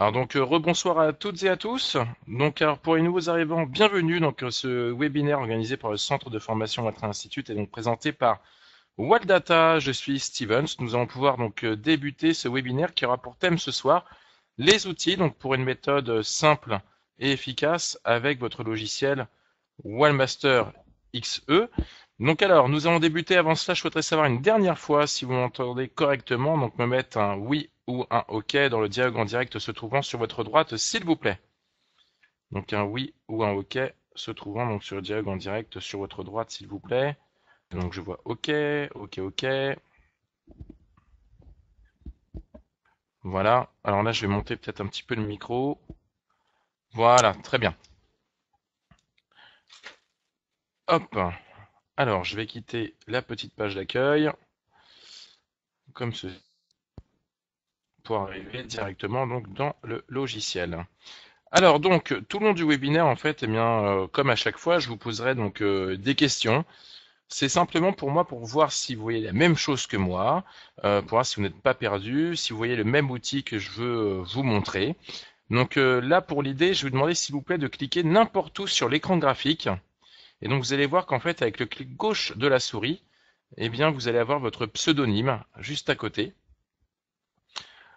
Alors donc euh, rebonsoir à toutes et à tous. Donc pour les nouveaux arrivants, bienvenue donc euh, ce webinaire organisé par le Centre de formation Watra Institute et donc présenté par Wildata, Je suis Stevens. Nous allons pouvoir donc euh, débuter ce webinaire qui aura pour thème ce soir les outils donc pour une méthode simple et efficace avec votre logiciel Wallmaster XE. Donc alors, nous allons débuter. Avant cela, je voudrais savoir une dernière fois si vous m'entendez correctement. Donc me mettre un oui ou un OK dans le dialogue en direct se trouvant sur votre droite, s'il vous plaît. Donc un oui ou un OK se trouvant donc sur le dialogue en direct sur votre droite, s'il vous plaît. Donc je vois OK, OK, OK. Voilà. Alors là, je vais monter peut-être un petit peu le micro. Voilà, très bien. Hop. Alors, je vais quitter la petite page d'accueil. Comme ceci pour arriver directement donc dans le logiciel. Alors donc tout le long du webinaire en fait, et eh bien euh, comme à chaque fois, je vous poserai donc euh, des questions. C'est simplement pour moi pour voir si vous voyez la même chose que moi, euh, pour voir si vous n'êtes pas perdu, si vous voyez le même outil que je veux vous montrer. Donc là pour l'idée, je vais vous demander s'il vous plaît de cliquer n'importe où sur l'écran graphique. Et donc vous allez voir qu'en fait avec le clic gauche de la souris, eh bien vous allez avoir votre pseudonyme juste à côté.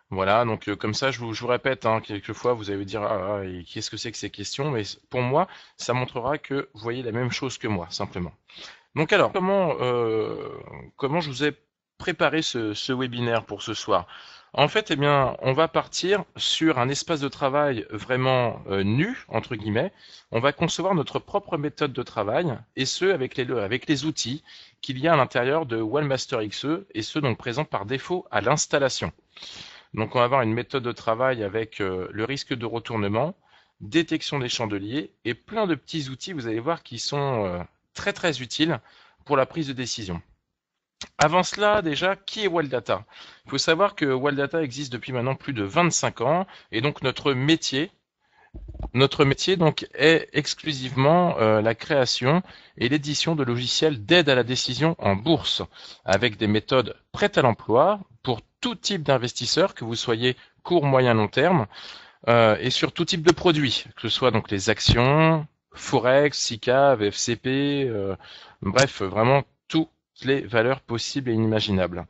Voilà, donc euh, comme ça, je vous, répète, hein, quelquefois, vous allez dire ah, ah qu'est-ce que c'est que ces questions, mais pour moi, ça montrera que vous voyez la même chose que moi, simplement. Donc alors, comment, euh, comment je vous ai préparé ce, webinaire pour ce soir En fait, eh bien, on va partir sur un espace de travail vraiment euh, nu, entre guillemets. On va concevoir notre propre méthode de travail, et ce, avec les, avec les outils qu'il y a à l'intérieur de OneMaster XE, et ceux donc présents par défaut à l'installation. Donc on va avoir une méthode de travail avec euh, le risque de retournement, détection des chandeliers et plein de petits outils, vous allez voir, qui sont euh, très très utiles pour la prise de décision. Avant cela, déjà, qui est Wildata Il faut savoir que Wildata existe depuis maintenant plus de 25 ans et donc notre métier, notre métier donc est exclusivement euh, la création et l'édition de logiciels d'aide à la décision en bourse, avec des méthodes prêtes à l'emploi pour tout type d'investisseurs, que vous soyez court, moyen, long terme, euh, et sur tout type de produits, que ce soit donc les actions, Forex, SICA, FCP, euh, bref, vraiment toutes les valeurs possibles et inimaginables.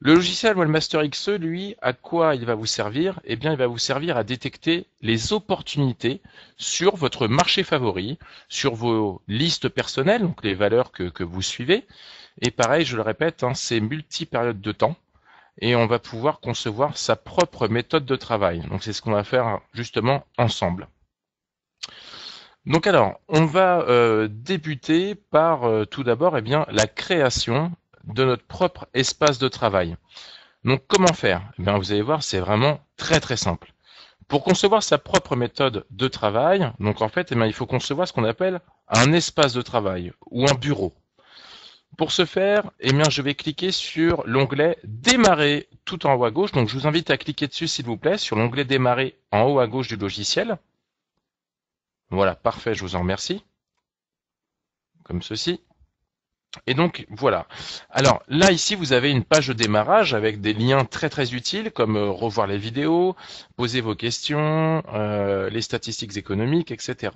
Le logiciel Webmaster XE, lui, à quoi il va vous servir Eh bien, il va vous servir à détecter les opportunités sur votre marché favori, sur vos listes personnelles, donc les valeurs que, vous suivez. Et pareil, je le répète, hein, c'est multi-périodes de temps. Et on va pouvoir concevoir sa propre méthode de travail. Donc c'est ce qu'on va faire justement ensemble. Donc alors, on va euh, débuter par euh, tout d'abord eh bien, la création de notre propre espace de travail. Donc comment faire eh bien, Vous allez voir, c'est vraiment très très simple. Pour concevoir sa propre méthode de travail, donc en fait, eh bien, il faut concevoir ce qu'on appelle un espace de travail ou un bureau. Pour ce faire, eh bien, je vais cliquer sur l'onglet Démarrer tout en haut à gauche. Donc, je vous invite à cliquer dessus, s'il vous plaît, sur l'onglet Démarrer en haut à gauche du logiciel. Voilà, parfait, je vous en remercie. Comme ceci. Et donc voilà. Alors là ici vous avez une page de démarrage avec des liens très très utiles comme euh, revoir les vidéos, poser vos questions, euh, les statistiques économiques, etc.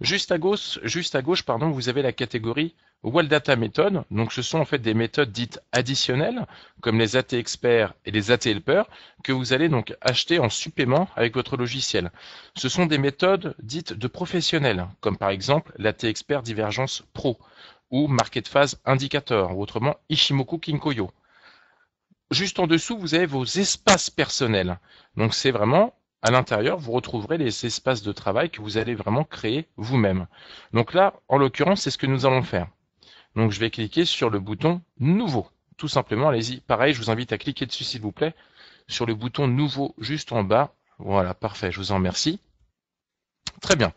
Juste à gauche, juste à gauche pardon, vous avez la catégorie Wall Data Method. Donc ce sont en fait des méthodes dites additionnelles comme les AT Experts et les AT Helpers que vous allez donc acheter en supplément avec votre logiciel. Ce sont des méthodes dites de professionnels comme par exemple l'AT Expert Divergence Pro ou Market Phase indicateur, ou autrement Ishimoku Kinkoyo. Juste en dessous, vous avez vos espaces personnels. Donc c'est vraiment à l'intérieur, vous retrouverez les espaces de travail que vous allez vraiment créer vous-même. Donc là, en l'occurrence, c'est ce que nous allons faire. Donc je vais cliquer sur le bouton Nouveau. Tout simplement, allez-y. Pareil, je vous invite à cliquer dessus, s'il vous plaît, sur le bouton Nouveau juste en bas. Voilà, parfait, je vous en remercie. Très bien.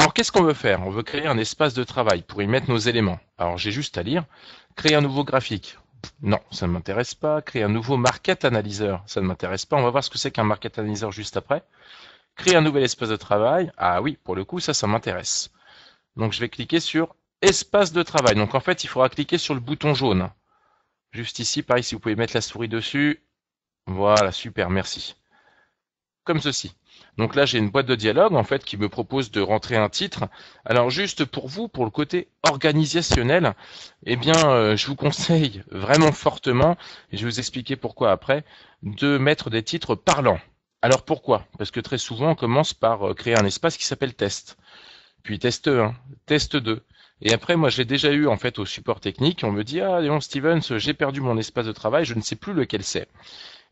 Alors qu'est-ce qu'on veut faire On veut créer un espace de travail pour y mettre nos éléments. Alors j'ai juste à lire. Créer un nouveau graphique. Non, ça ne m'intéresse pas. Créer un nouveau market analyzer. Ça ne m'intéresse pas. On va voir ce que c'est qu'un market analyzer juste après. Créer un nouvel espace de travail. Ah oui, pour le coup, ça, ça m'intéresse. Donc je vais cliquer sur espace de travail. Donc en fait, il faudra cliquer sur le bouton jaune. Juste ici, pareil, si vous pouvez mettre la souris dessus. Voilà, super, merci comme ceci. Donc là, j'ai une boîte de dialogue en fait qui me propose de rentrer un titre. Alors juste pour vous, pour le côté organisationnel, eh bien, euh, je vous conseille vraiment fortement, et je vais vous expliquer pourquoi après, de mettre des titres parlants. Alors pourquoi Parce que très souvent, on commence par euh, créer un espace qui s'appelle test, puis test 1, test 2. Et après, moi, j'ai déjà eu en fait au support technique, on me dit ah Léon Stevens, j'ai perdu mon espace de travail, je ne sais plus lequel c'est.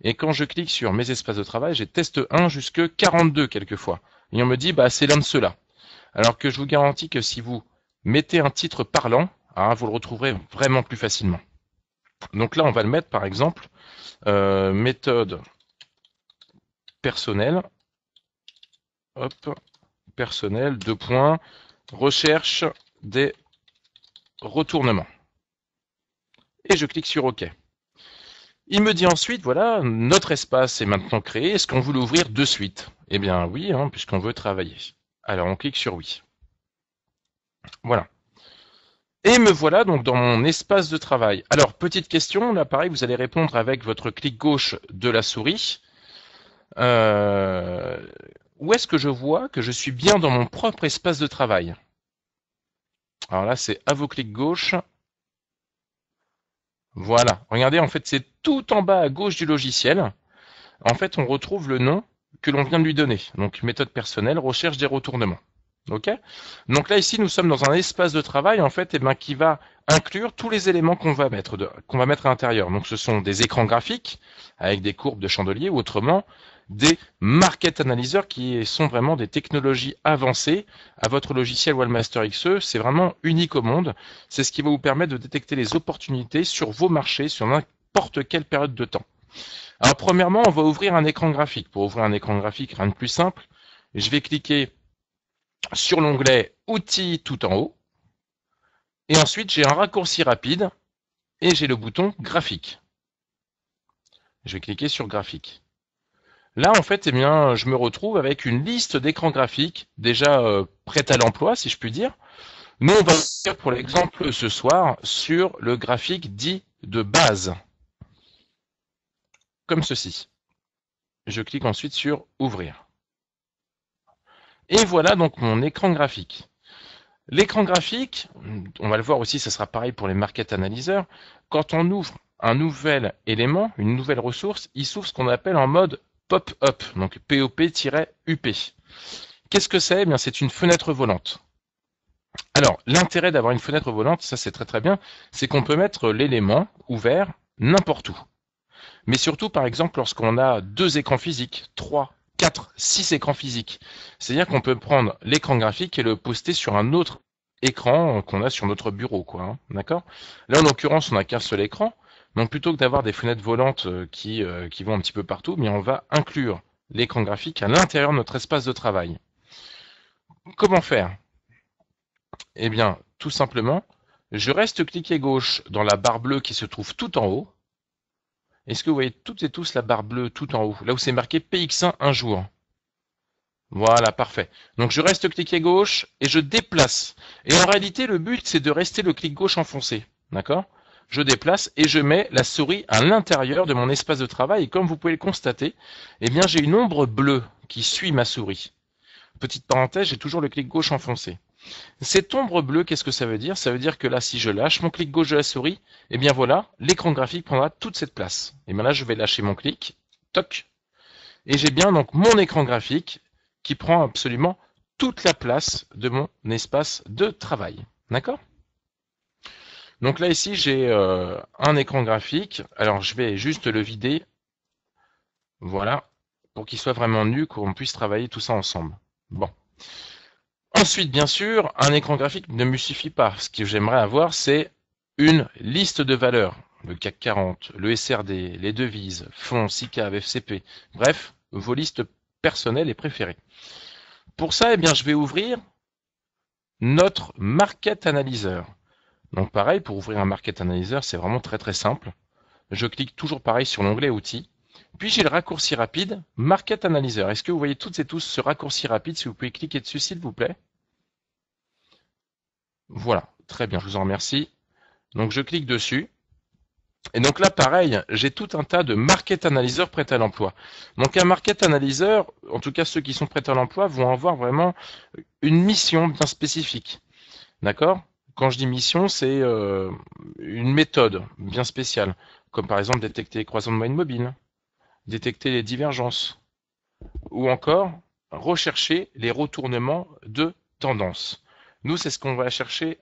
Et quand je clique sur mes espaces de travail, j'ai test 1 jusque 42 quelquefois. Et on me dit, bah, c'est l'un de ceux-là. Alors que je vous garantis que si vous mettez un titre parlant, hein, vous le retrouverez vraiment plus facilement. Donc là, on va le mettre, par exemple, euh, méthode personnelle. Hop, personnel, deux points, recherche des retournements. Et je clique sur OK. Il me dit ensuite, voilà, notre espace est maintenant créé, est-ce qu'on veut l'ouvrir de suite Eh bien oui, hein, puisqu'on veut travailler. Alors on clique sur oui. Voilà. Et me voilà donc dans mon espace de travail. Alors, petite question, là pareil, vous allez répondre avec votre clic gauche de la souris. Euh, où est-ce que je vois que je suis bien dans mon propre espace de travail Alors là, c'est à vos clics gauche, voilà. Regardez, en fait, c'est tout en bas à gauche du logiciel. En fait, on retrouve le nom que l'on vient de lui donner. Donc, méthode personnelle, recherche des retournements. OK Donc là, ici, nous sommes dans un espace de travail, en fait, ben, qui va inclure tous les éléments qu'on va mettre, qu'on va mettre à l'intérieur. Donc, ce sont des écrans graphiques avec des courbes de chandeliers ou autrement, des market Analyseurs qui sont vraiment des technologies avancées à votre logiciel Wallmaster XE. C'est vraiment unique au monde. C'est ce qui va vous permettre de détecter les opportunités sur vos marchés, sur n'importe quelle période de temps. Alors premièrement, on va ouvrir un écran graphique. Pour ouvrir un écran graphique, rien de plus simple, je vais cliquer sur l'onglet Outils tout en haut. Et ensuite, j'ai un raccourci rapide et j'ai le bouton Graphique. Je vais cliquer sur Graphique. Là, en fait, eh bien, je me retrouve avec une liste d'écrans graphiques déjà euh, prête à l'emploi, si je puis dire. Nous, on va dire pour l'exemple ce soir sur le graphique dit de base, comme ceci. Je clique ensuite sur Ouvrir. Et voilà donc mon écran graphique. L'écran graphique, on va le voir aussi, ce sera pareil pour les market analyseurs, quand on ouvre un nouvel élément, une nouvelle ressource, il s'ouvre ce qu'on appelle en mode pop-up, donc POP-UP. Qu'est-ce que c'est eh bien, c'est une fenêtre volante. Alors, l'intérêt d'avoir une fenêtre volante, ça c'est très très bien, c'est qu'on peut mettre l'élément ouvert n'importe où. Mais surtout, par exemple, lorsqu'on a deux écrans physiques, trois, quatre, six écrans physiques. C'est-à-dire qu'on peut prendre l'écran graphique et le poster sur un autre écran qu'on a sur notre bureau, quoi. Hein, d'accord Là, en l'occurrence, on n'a qu'un seul écran. Donc plutôt que d'avoir des fenêtres volantes euh, qui, euh, qui vont un petit peu partout, mais on va inclure l'écran graphique à l'intérieur de notre espace de travail. Comment faire Eh bien, tout simplement, je reste cliqué gauche dans la barre bleue qui se trouve tout en haut. Est-ce que vous voyez toutes et tous la barre bleue tout en haut, là où c'est marqué PX1 un jour Voilà, parfait. Donc je reste cliqué gauche et je déplace. Et en réalité, le but, c'est de rester le clic gauche enfoncé. D'accord je déplace et je mets la souris à l'intérieur de mon espace de travail. Et comme vous pouvez le constater, eh bien, j'ai une ombre bleue qui suit ma souris. Petite parenthèse, j'ai toujours le clic gauche enfoncé. Cette ombre bleue, qu'est-ce que ça veut dire Ça veut dire que là, si je lâche mon clic gauche de la souris, eh bien voilà, l'écran graphique prendra toute cette place. Et bien là, je vais lâcher mon clic, toc, et j'ai bien donc mon écran graphique qui prend absolument toute la place de mon espace de travail. D'accord donc là ici j'ai euh, un écran graphique. Alors je vais juste le vider. Voilà, pour qu'il soit vraiment nu, qu'on puisse travailler tout ça ensemble. Bon. Ensuite, bien sûr, un écran graphique ne me suffit pas. Ce que j'aimerais avoir, c'est une liste de valeurs. Le CAC 40, le SRD, les devises, fonds, SICAV, FCP. Bref, vos listes personnelles et préférées. Pour ça, eh bien, je vais ouvrir notre Market Analyzer. Donc pareil, pour ouvrir un Market Analyzer, c'est vraiment très très simple. Je clique toujours pareil sur l'onglet Outils. Puis j'ai le raccourci rapide Market Analyzer. Est-ce que vous voyez toutes et tous ce raccourci rapide Si vous pouvez cliquer dessus, s'il vous plaît. Voilà, très bien, je vous en remercie. Donc je clique dessus. Et donc là, pareil, j'ai tout un tas de market analyseurs prêts à l'emploi. Donc un market analyzer, en tout cas ceux qui sont prêts à l'emploi, vont avoir vraiment une mission bien spécifique. D'accord quand je dis mission, c'est euh, une méthode bien spéciale, comme par exemple détecter les croisements de moyenne mobiles, détecter les divergences, ou encore rechercher les retournements de tendance. Nous, c'est ce qu'on va chercher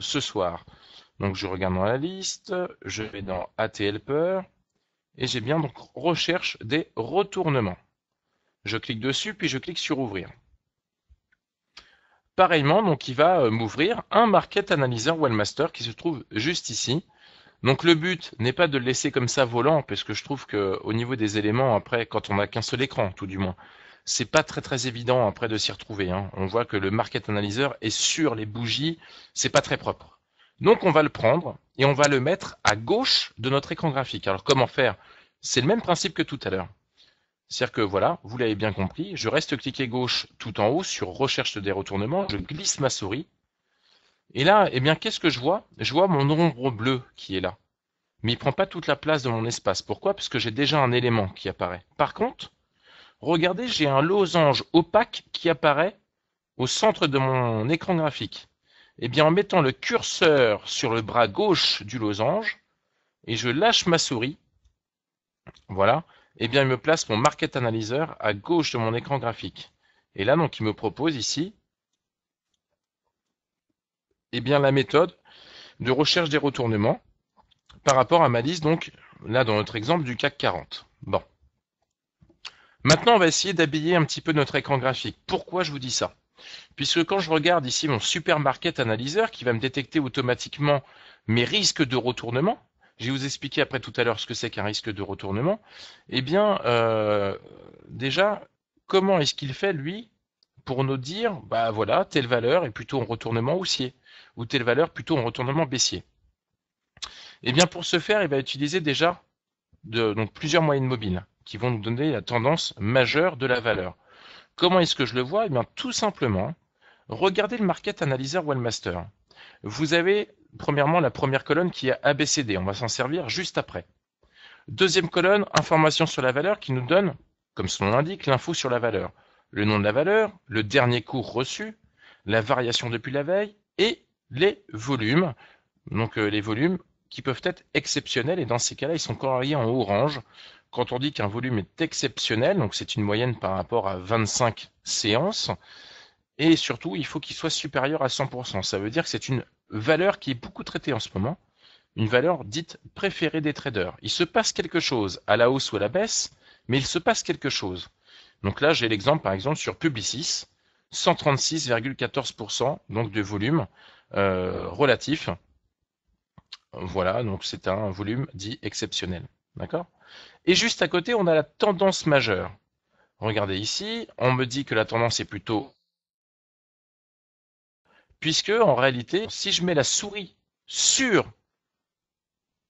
ce soir. Donc, je regarde dans la liste, je vais dans AT Helper, et j'ai bien donc recherche des retournements. Je clique dessus, puis je clique sur ouvrir pareillement, donc il va euh, m'ouvrir un Market Analyzer Wellmaster qui se trouve juste ici. Donc le but n'est pas de le laisser comme ça volant, parce que je trouve que au niveau des éléments, après, quand on n'a qu'un seul écran, tout du moins, c'est pas très très évident après de s'y retrouver. Hein. On voit que le market analyzer est sur les bougies, c'est pas très propre. Donc on va le prendre et on va le mettre à gauche de notre écran graphique. Alors comment faire C'est le même principe que tout à l'heure. C'est-à-dire que voilà, vous l'avez bien compris, je reste cliqué gauche tout en haut sur recherche des retournements, je glisse ma souris. Et là, eh bien, qu'est-ce que je vois Je vois mon ombre bleue qui est là. Mais il ne prend pas toute la place de mon espace. Pourquoi Parce que j'ai déjà un élément qui apparaît. Par contre, regardez, j'ai un losange opaque qui apparaît au centre de mon écran graphique. Eh bien, en mettant le curseur sur le bras gauche du losange, et je lâche ma souris, voilà, eh bien, il me place mon Market Analyzer à gauche de mon écran graphique. Et là, donc, il me propose ici eh bien, la méthode de recherche des retournements par rapport à ma liste, donc, là, dans notre exemple, du CAC 40. Bon. Maintenant, on va essayer d'habiller un petit peu notre écran graphique. Pourquoi je vous dis ça Puisque quand je regarde ici mon Super Market Analyzer qui va me détecter automatiquement mes risques de retournement, je vais vous expliquer après tout à l'heure ce que c'est qu'un risque de retournement, eh bien, euh, déjà, comment est-ce qu'il fait, lui, pour nous dire, bah voilà, telle valeur est plutôt en retournement haussier, ou telle valeur plutôt en retournement baissier Eh bien, pour ce faire, il va utiliser déjà donc, plusieurs moyennes mobiles qui vont nous donner la tendance majeure de la valeur. Comment est-ce que je le vois Eh bien, tout simplement, regardez le Market Analyzer Wellmaster. Vous avez premièrement la première colonne qui est ABCD. On va s'en servir juste après. Deuxième colonne, information sur la valeur qui nous donne, comme son nom l'indique, l'info sur la valeur. Le nom de la valeur, le dernier cours reçu, la variation depuis la veille et les volumes. Donc euh, les volumes qui peuvent être exceptionnels et dans ces cas-là, ils sont coloriés en orange. Quand on dit qu'un volume est exceptionnel, donc c'est une moyenne par rapport à 25 séances, et surtout, il faut qu'il soit supérieur à 100%. Ça veut dire que c'est une valeur qui est beaucoup traitée en ce moment, une valeur dite préférée des traders. Il se passe quelque chose à la hausse ou à la baisse, mais il se passe quelque chose. Donc là, j'ai l'exemple par exemple sur Publicis, 136,14% donc de volume euh, relatif. Voilà, donc c'est un volume dit exceptionnel. D'accord Et juste à côté, on a la tendance majeure. Regardez ici, on me dit que la tendance est plutôt Puisque, en réalité, si je mets la souris sur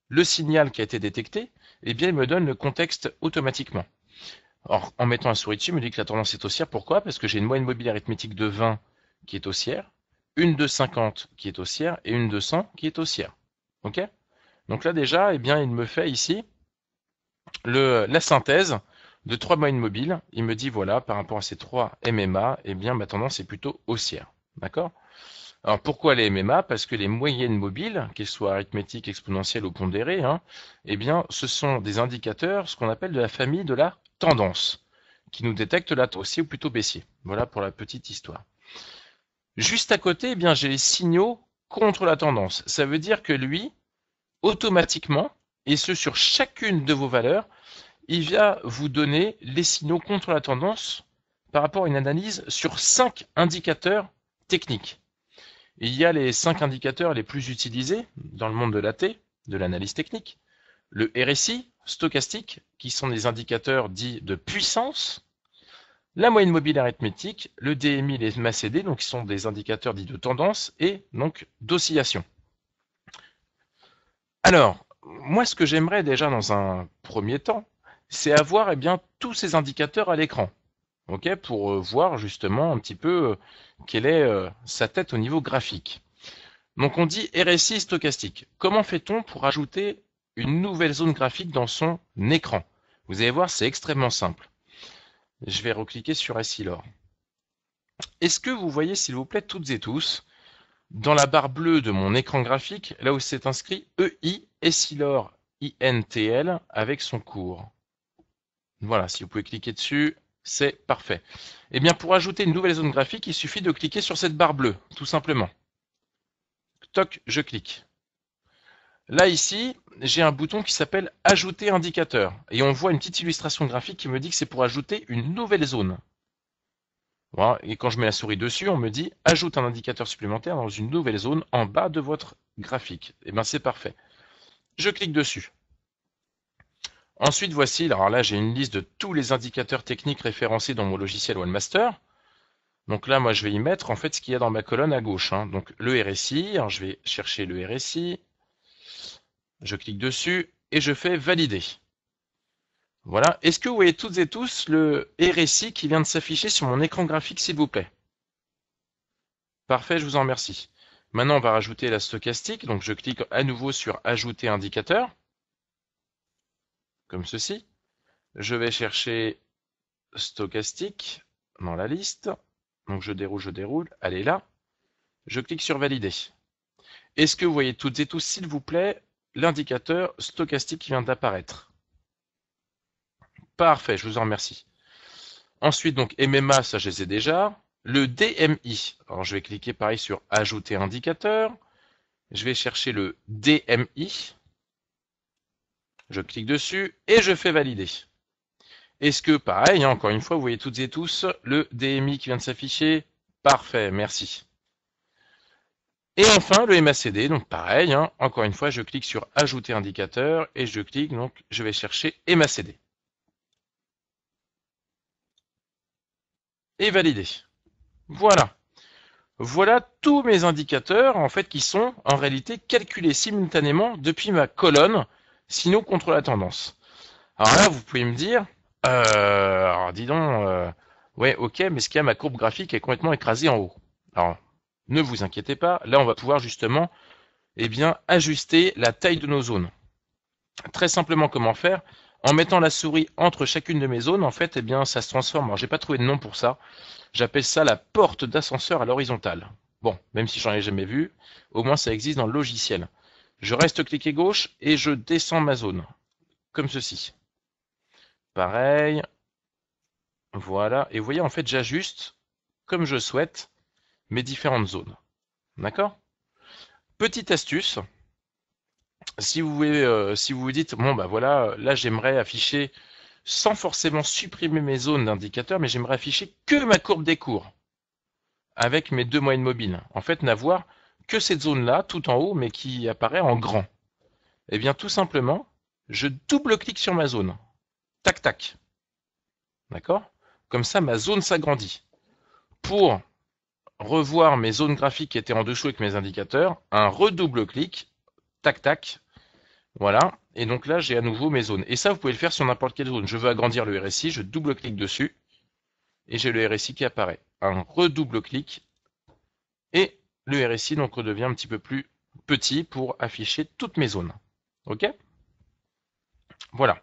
le signal qui a été détecté, eh bien, il me donne le contexte automatiquement. Or, en mettant la souris dessus, il me dit que la tendance est haussière. Pourquoi Parce que j'ai une moyenne mobile arithmétique de 20 qui est haussière, une de 50 qui est haussière et une de 100 qui est haussière. OK Donc là, déjà, eh bien, il me fait ici la synthèse de trois moyennes mobiles. Il me dit, voilà, par rapport à ces trois MMA, eh bien, ma tendance est plutôt haussière. D'accord alors pourquoi les MMA Parce que les moyennes mobiles, qu'elles soient arithmétiques, exponentielles ou pondérées, hein, eh bien, ce sont des indicateurs, ce qu'on appelle de la famille de la tendance, qui nous détecte la haussier ou plutôt baissier. Voilà pour la petite histoire. Juste à côté, eh bien, j'ai les signaux contre la tendance. Ça veut dire que lui, automatiquement, et ce sur chacune de vos valeurs, il vient vous donner les signaux contre la tendance par rapport à une analyse sur cinq indicateurs techniques. Il y a les cinq indicateurs les plus utilisés dans le monde de l'AT, de l'analyse technique. Le RSI, stochastique, qui sont des indicateurs dits de puissance. La moyenne mobile arithmétique, le DMI, les MACD, donc qui sont des indicateurs dits de tendance et donc d'oscillation. Alors, moi ce que j'aimerais déjà dans un premier temps, c'est avoir eh bien, tous ces indicateurs à l'écran pour euh, voir justement un petit peu euh, quelle est euh, sa tête au niveau graphique. Donc on dit RSI stochastique. Comment fait-on pour ajouter une nouvelle zone graphique dans son écran Vous allez voir, c'est extrêmement simple. Je vais recliquer sur SILOR. Est-ce que vous voyez, s'il vous plaît, toutes et tous, dans la barre bleue de mon écran graphique, là où c'est inscrit E EI SILOR INTL avec son cours Voilà, si vous pouvez cliquer dessus, c'est parfait. Et eh bien, pour ajouter une nouvelle zone graphique, il suffit de cliquer sur cette barre bleue, tout simplement. Toc, je clique. Là, ici, j'ai un bouton qui s'appelle « Ajouter indicateur ». Et on voit une petite illustration graphique qui me dit que c'est pour ajouter une nouvelle zone. Et quand je mets la souris dessus, on me dit « Ajoute un indicateur supplémentaire dans une nouvelle zone en bas de votre graphique ». Et eh bien, c'est parfait. Je clique dessus. Ensuite, voici, alors là, j'ai une liste de tous les indicateurs techniques référencés dans mon logiciel OneMaster. Donc là, moi, je vais y mettre en fait ce qu'il y a dans ma colonne à gauche. Hein. Donc le RSI, alors je vais chercher le RSI, je clique dessus et je fais valider. Voilà. Est-ce que vous voyez toutes et tous le RSI qui vient de s'afficher sur mon écran graphique, s'il vous plaît Parfait, je vous en remercie. Maintenant, on va rajouter la stochastique. Donc je clique à nouveau sur Ajouter indicateur comme ceci. Je vais chercher stochastique dans la liste. Donc je déroule, je déroule. Elle est là. Je clique sur valider. Est-ce que vous voyez toutes et tous, s'il vous plaît, l'indicateur stochastique qui vient d'apparaître Parfait, je vous en remercie. Ensuite, donc MMA, ça je les ai déjà. Le DMI, alors je vais cliquer pareil sur Ajouter indicateur. Je vais chercher le DMI. Je clique dessus et je fais valider. Est-ce que, pareil, hein, encore une fois, vous voyez toutes et tous le DMI qui vient de s'afficher Parfait, merci. Et enfin, le MACD, donc pareil, hein, encore une fois, je clique sur Ajouter indicateur et je clique, donc je vais chercher MACD. Et valider. Voilà. Voilà tous mes indicateurs, en fait, qui sont en réalité calculés simultanément depuis ma colonne sinon contre la tendance. Alors là, vous pouvez me dire, euh, alors dis donc, euh, ouais, ok, mais ce qu'il y a, ma courbe graphique est complètement écrasée en haut. Alors, ne vous inquiétez pas, là, on va pouvoir justement eh bien, ajuster la taille de nos zones. Très simplement, comment faire En mettant la souris entre chacune de mes zones, en fait, eh bien, ça se transforme. Alors, n'ai pas trouvé de nom pour ça. J'appelle ça la porte d'ascenseur à l'horizontale. Bon, même si j'en ai jamais vu, au moins ça existe dans le logiciel. Je reste cliqué gauche et je descends ma zone, comme ceci. Pareil, voilà, et vous voyez, en fait, j'ajuste comme je souhaite mes différentes zones. D'accord Petite astuce, si vous, voulez, euh, vous dites, bon, ben voilà, là, j'aimerais afficher, sans forcément supprimer mes zones d'indicateurs, mais j'aimerais afficher que ma courbe des cours avec mes deux moyennes mobiles. En fait, n'avoir que cette zone-là, tout en haut, mais qui apparaît en grand. Eh bien, tout simplement, je double-clique sur ma zone. Tac, tac. D'accord Comme ça, ma zone s'agrandit. Pour revoir mes zones graphiques qui étaient en dessous avec mes indicateurs, un redouble-clic, tac, tac. Voilà. Et donc là, j'ai à nouveau mes zones. Et ça, vous pouvez le faire sur n'importe quelle zone. Je veux agrandir le RSI, je double-clique dessus, et j'ai le RSI qui apparaît. Un redouble-clic, et le RSI donc redevient un petit peu plus petit pour afficher toutes mes zones. Ok Voilà.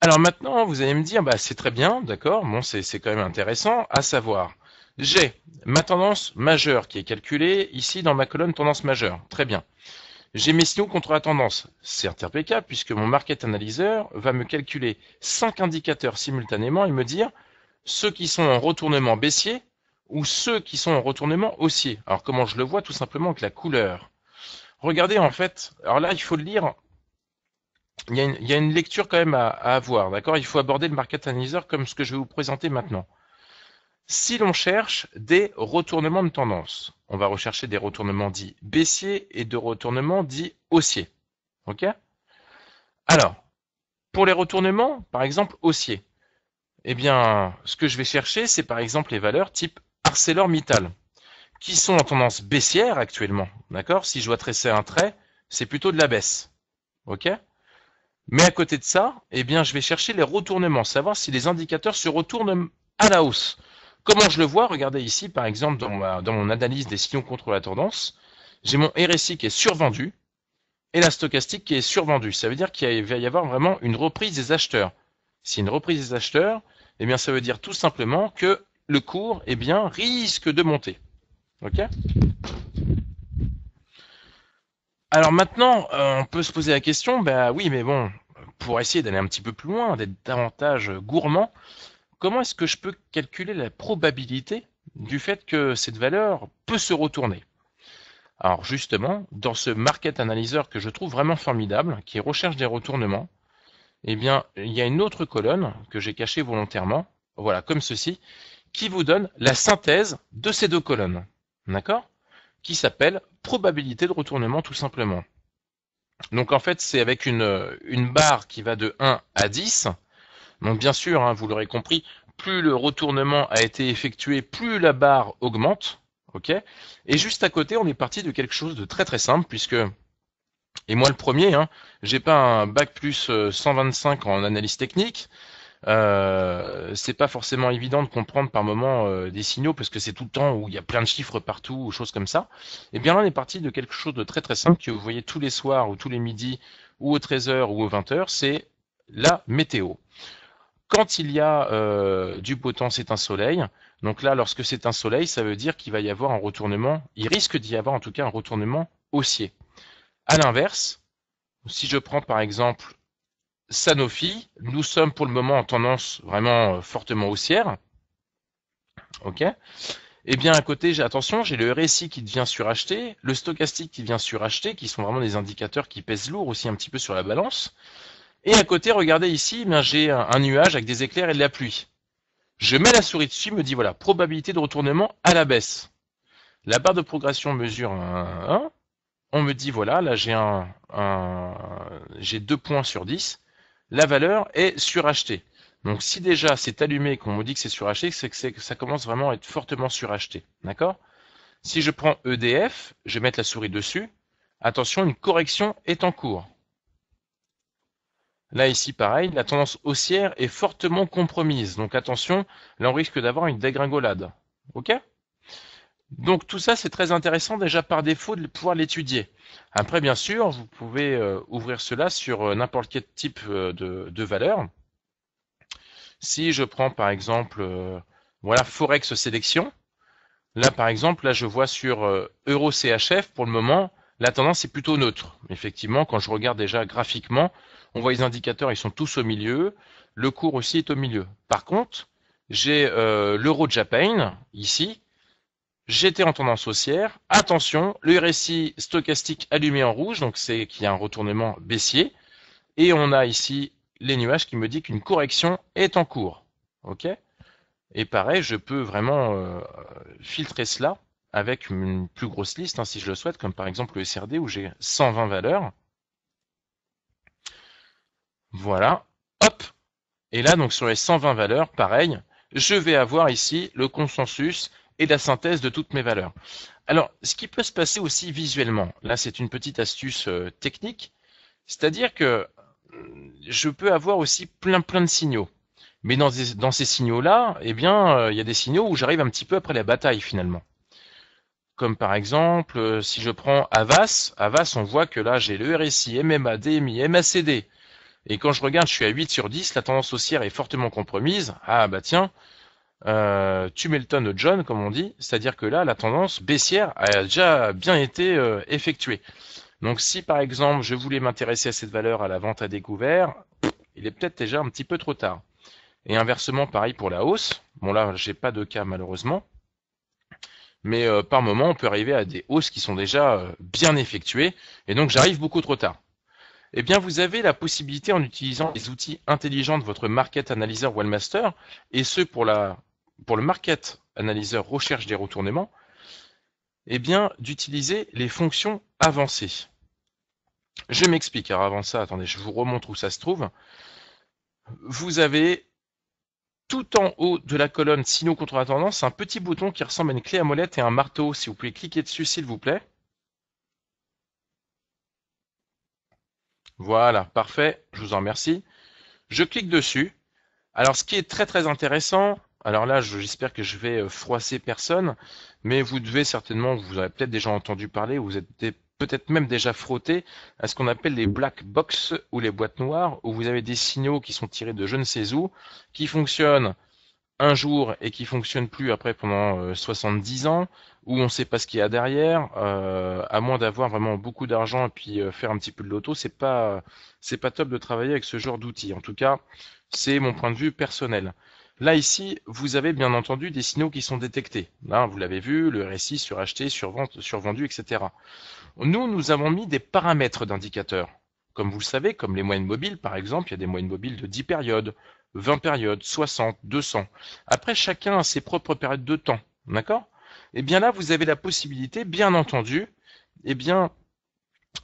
Alors maintenant, vous allez me dire, bah, c'est très bien, d'accord, bon, c'est quand même intéressant, à savoir, j'ai ma tendance majeure qui est calculée ici dans ma colonne tendance majeure, très bien. J'ai mes signaux contre la tendance, c'est impeccable puisque mon market analyzer va me calculer cinq indicateurs simultanément et me dire, ceux qui sont en retournement baissier ou ceux qui sont en retournement haussier. Alors comment je le vois Tout simplement avec la couleur. Regardez en fait, alors là il faut le lire, il y a une, lecture quand même à, avoir, d'accord Il faut aborder le market analyzer comme ce que je vais vous présenter maintenant. Si l'on cherche des retournements de tendance, on va rechercher des retournements dits baissiers et de retournements dits haussiers. OK Alors, pour les retournements, par exemple haussiers, eh bien, ce que je vais chercher, c'est par exemple les valeurs type ArcelorMittal, qui sont en tendance baissière actuellement. D'accord Si je dois tresser un trait, c'est plutôt de la baisse. OK Mais à côté de ça, eh bien, je vais chercher les retournements, savoir si les indicateurs se retournent à la hausse. Comment je le vois Regardez ici, par exemple, dans, mon analyse des sillons contre la tendance, j'ai mon RSI qui est survendu et la stochastique qui est survendue. Ça veut dire qu'il va y avoir vraiment une reprise des acheteurs. Si une reprise des acheteurs, eh bien, ça veut dire tout simplement que le cours eh bien, risque de monter. Alors maintenant, euh, on peut se poser la question, ben oui, mais bon, pour essayer d'aller un petit peu plus loin, d'être davantage gourmand, comment est-ce que je peux calculer la probabilité du fait que cette valeur peut se retourner Alors justement, dans ce market analyzer que je trouve vraiment formidable, qui recherche des retournements, eh bien, il y a une autre colonne que j'ai cachée volontairement, voilà, comme ceci, qui vous donne la synthèse de ces deux colonnes, d'accord Qui s'appelle probabilité de retournement tout simplement. Donc en fait, c'est avec une, une, barre qui va de 1 à 10. Donc bien sûr, hein, vous l'aurez compris, plus le retournement a été effectué, plus la barre augmente. Et juste à côté, on est parti de quelque chose de très très simple, puisque, et moi le premier, hein, j'ai pas un bac plus 125 euh, en analyse technique, euh, c'est pas forcément évident de comprendre par moment euh, des signaux parce que c'est tout le temps où il y a plein de chiffres partout ou choses comme ça. Et eh bien là, on est parti de quelque chose de très très simple que vous voyez tous les soirs ou tous les midis ou aux 13h ou aux 20h, c'est la météo. Quand il y a euh, du beau temps, c'est un soleil. Donc là, lorsque c'est un soleil, ça veut dire qu'il va y avoir un retournement, il risque d'y avoir en tout cas un retournement haussier. À l'inverse, si je prends par exemple Sanofi, nous sommes pour le moment en tendance vraiment euh, fortement haussière. OK Eh bien, à côté, j'ai attention, j'ai le RSI qui devient suracheté, le stochastique qui devient suracheté, qui sont vraiment des indicateurs qui pèsent lourd aussi un petit peu sur la balance. Et à côté, regardez ici, eh bien j'ai un, nuage avec des éclairs et de la pluie. Je mets la souris dessus, me dis voilà, probabilité de retournement à la baisse. La barre de progression mesure un. 1. On me dit voilà, là j'ai un, un j'ai deux points sur 10 la valeur est surachetée. Donc si déjà c'est allumé qu'on me dit que c'est suracheté, c'est que, ça commence vraiment à être fortement suracheté. D'accord Si je prends EDF, je vais mettre la souris dessus. Attention, une correction est en cours. Là ici, pareil, la tendance haussière est fortement compromise. Donc attention, là on risque d'avoir une dégringolade. OK Donc tout ça, c'est très intéressant déjà par défaut de pouvoir l'étudier. Après, bien sûr, vous pouvez euh, ouvrir cela sur euh, n'importe quel type euh, de, valeur. Si je prends par exemple, voilà, Forex Sélection, là par exemple, là je vois sur Euro CHF pour le moment, la tendance est plutôt neutre. Effectivement, quand je regarde déjà graphiquement, on voit les indicateurs, ils sont tous au milieu. Le cours aussi est au milieu. Par contre, j'ai l'euro Japan ici j'étais en tendance haussière. Attention, le RSI stochastique allumé en rouge, donc c'est qu'il y a un retournement baissier. Et on a ici les nuages qui me dit qu'une correction est en cours. OK Et pareil, je peux vraiment euh, filtrer cela avec une plus grosse liste, hein, si je le souhaite, comme par exemple le SRD où j'ai 120 valeurs. Voilà. Hop Et là, donc sur les 120 valeurs, pareil, je vais avoir ici le consensus et la synthèse de toutes mes valeurs. Alors, ce qui peut se passer aussi visuellement, là c'est une petite astuce euh, technique, c'est-à-dire que euh, je peux avoir aussi plein plein de signaux. Mais dans, ces signaux-là, eh bien, euh, il y a des signaux où j'arrive un petit peu après la bataille finalement. Comme par exemple, si je prends Avas, Avas, on voit que là j'ai le RSI, MMA, DMI, MACD. Et quand je regarde, je suis à 8 sur 10, la tendance haussière est fortement compromise. Ah bah tiens, euh, Tumelton John, comme on dit, c'est-à-dire que là, la tendance baissière a déjà bien été euh, effectuée. Donc si par exemple je voulais m'intéresser à cette valeur à la vente à découvert, il est peut-être déjà un petit peu trop tard. Et inversement, pareil pour la hausse. Bon là, j'ai pas de cas malheureusement. Mais euh, par moment, on peut arriver à des hausses qui sont déjà euh, bien effectuées. Et donc j'arrive beaucoup trop tard eh bien vous avez la possibilité en utilisant les outils intelligents de votre Market Analyzer Wellmaster, et ce pour, le Market Analyzer Recherche des retournements, eh bien d'utiliser les fonctions avancées. Je m'explique, avant ça, attendez, je vous remontre où ça se trouve. Vous avez tout en haut de la colonne Sino contre la tendance un petit bouton qui ressemble à une clé à molette et un marteau. Si vous pouvez cliquer dessus, s'il vous plaît. Voilà, parfait, je vous en remercie. Je clique dessus. Alors ce qui est très très intéressant, alors là j'espère que je vais euh, froisser personne, mais vous devez certainement, vous avez peut-être déjà entendu parler, vous êtes peut-être même déjà frotté à ce qu'on appelle les black box ou les boîtes noires, où vous avez des signaux qui sont tirés de je ne sais où, qui fonctionnent un jour et qui fonctionnent plus après pendant 70 euh, ans, où on ne sait pas ce qu'il y a derrière, euh, à moins d'avoir vraiment beaucoup d'argent et puis euh, faire un petit peu de loto, c'est pas c'est pas top de travailler avec ce genre d'outils. En tout cas, c'est mon point de vue personnel. Là ici, vous avez bien entendu des signaux qui sont détectés. Là, vous l'avez vu, le RSI suracheté, sur survendu, etc. Nous, nous avons mis des paramètres d'indicateurs. Comme vous le savez, comme les moyennes mobiles, par exemple, il y a des moyennes mobiles de 10 périodes, 20 périodes, 60, 200. Après, chacun a ses propres périodes de temps. D'accord et eh bien là, vous avez la possibilité, bien entendu, eh bien,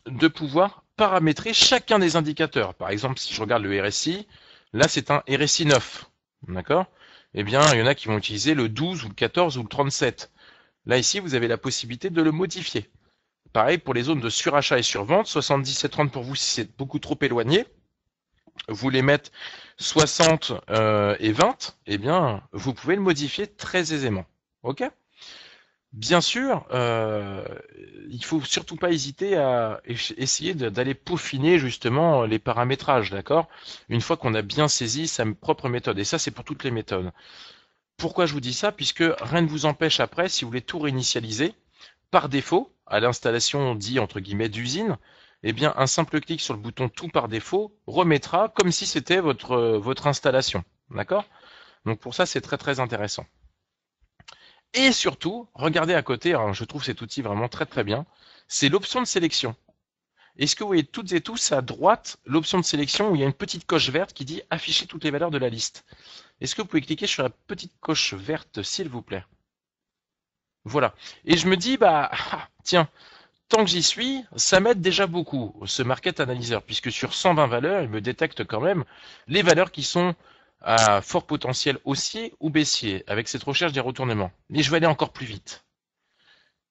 de pouvoir paramétrer chacun des indicateurs. Par exemple, si je regarde le RSI, là c'est un RSI 9. D'accord Eh bien, il y en a qui vont utiliser le 12 ou le 14 ou le 37. Là ici, vous avez la possibilité de le modifier. Pareil pour les zones de surachat et survente, 70 et 30 pour vous si c'est beaucoup trop éloigné. Vous les mettez 60 euh, et 20, eh bien, vous pouvez le modifier très aisément. OK bien sûr, il euh, il faut surtout pas hésiter à essayer d'aller peaufiner justement les paramétrages, d'accord Une fois qu'on a bien saisi sa propre méthode, et ça c'est pour toutes les méthodes. Pourquoi je vous dis ça Puisque rien ne vous empêche après, si vous voulez tout réinitialiser, par défaut, à l'installation dit entre guillemets d'usine, eh bien un simple clic sur le bouton tout par défaut remettra comme si c'était votre, euh, votre installation, d'accord Donc pour ça c'est très très intéressant. Et surtout, regardez à côté, je trouve cet outil vraiment très très bien, c'est l'option de sélection. Est-ce que vous voyez toutes et tous à droite l'option de sélection où il y a une petite coche verte qui dit afficher toutes les valeurs de la liste Est-ce que vous pouvez cliquer sur la petite coche verte s'il vous plaît Voilà. Et je me dis, bah ah, tiens, tant que j'y suis, ça m'aide déjà beaucoup, ce market analyzer, puisque sur 120 valeurs, il me détecte quand même les valeurs qui sont à fort potentiel haussier ou baissier avec cette recherche des retournements. Mais je vais aller encore plus vite.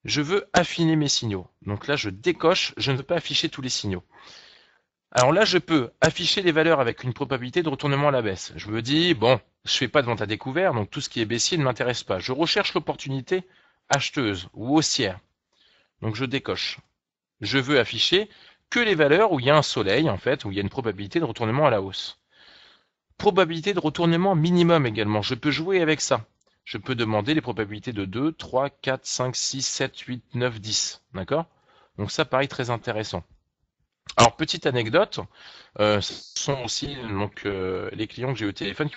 Je veux affiner mes signaux. Donc là, je décoche, je ne veux pas afficher tous les signaux. Alors là, je peux afficher les valeurs avec une probabilité de retournement à la baisse. Je me dis, bon, je ne fais pas de vente à découvert, donc tout ce qui est baissier ne m'intéresse pas. Je recherche l'opportunité acheteuse ou haussière. Donc je décoche. Je veux afficher que les valeurs où il y a un soleil, en fait, où il y a une probabilité de retournement à la hausse probabilité de retournement minimum également. Je peux jouer avec ça. Je peux demander les probabilités de 2, 3, 4, 5, 6, 7, 8, 9, 10. D'accord Donc ça, paraît très intéressant. Alors, petite anecdote, euh, ce sont aussi donc, euh, les clients que j'ai au téléphone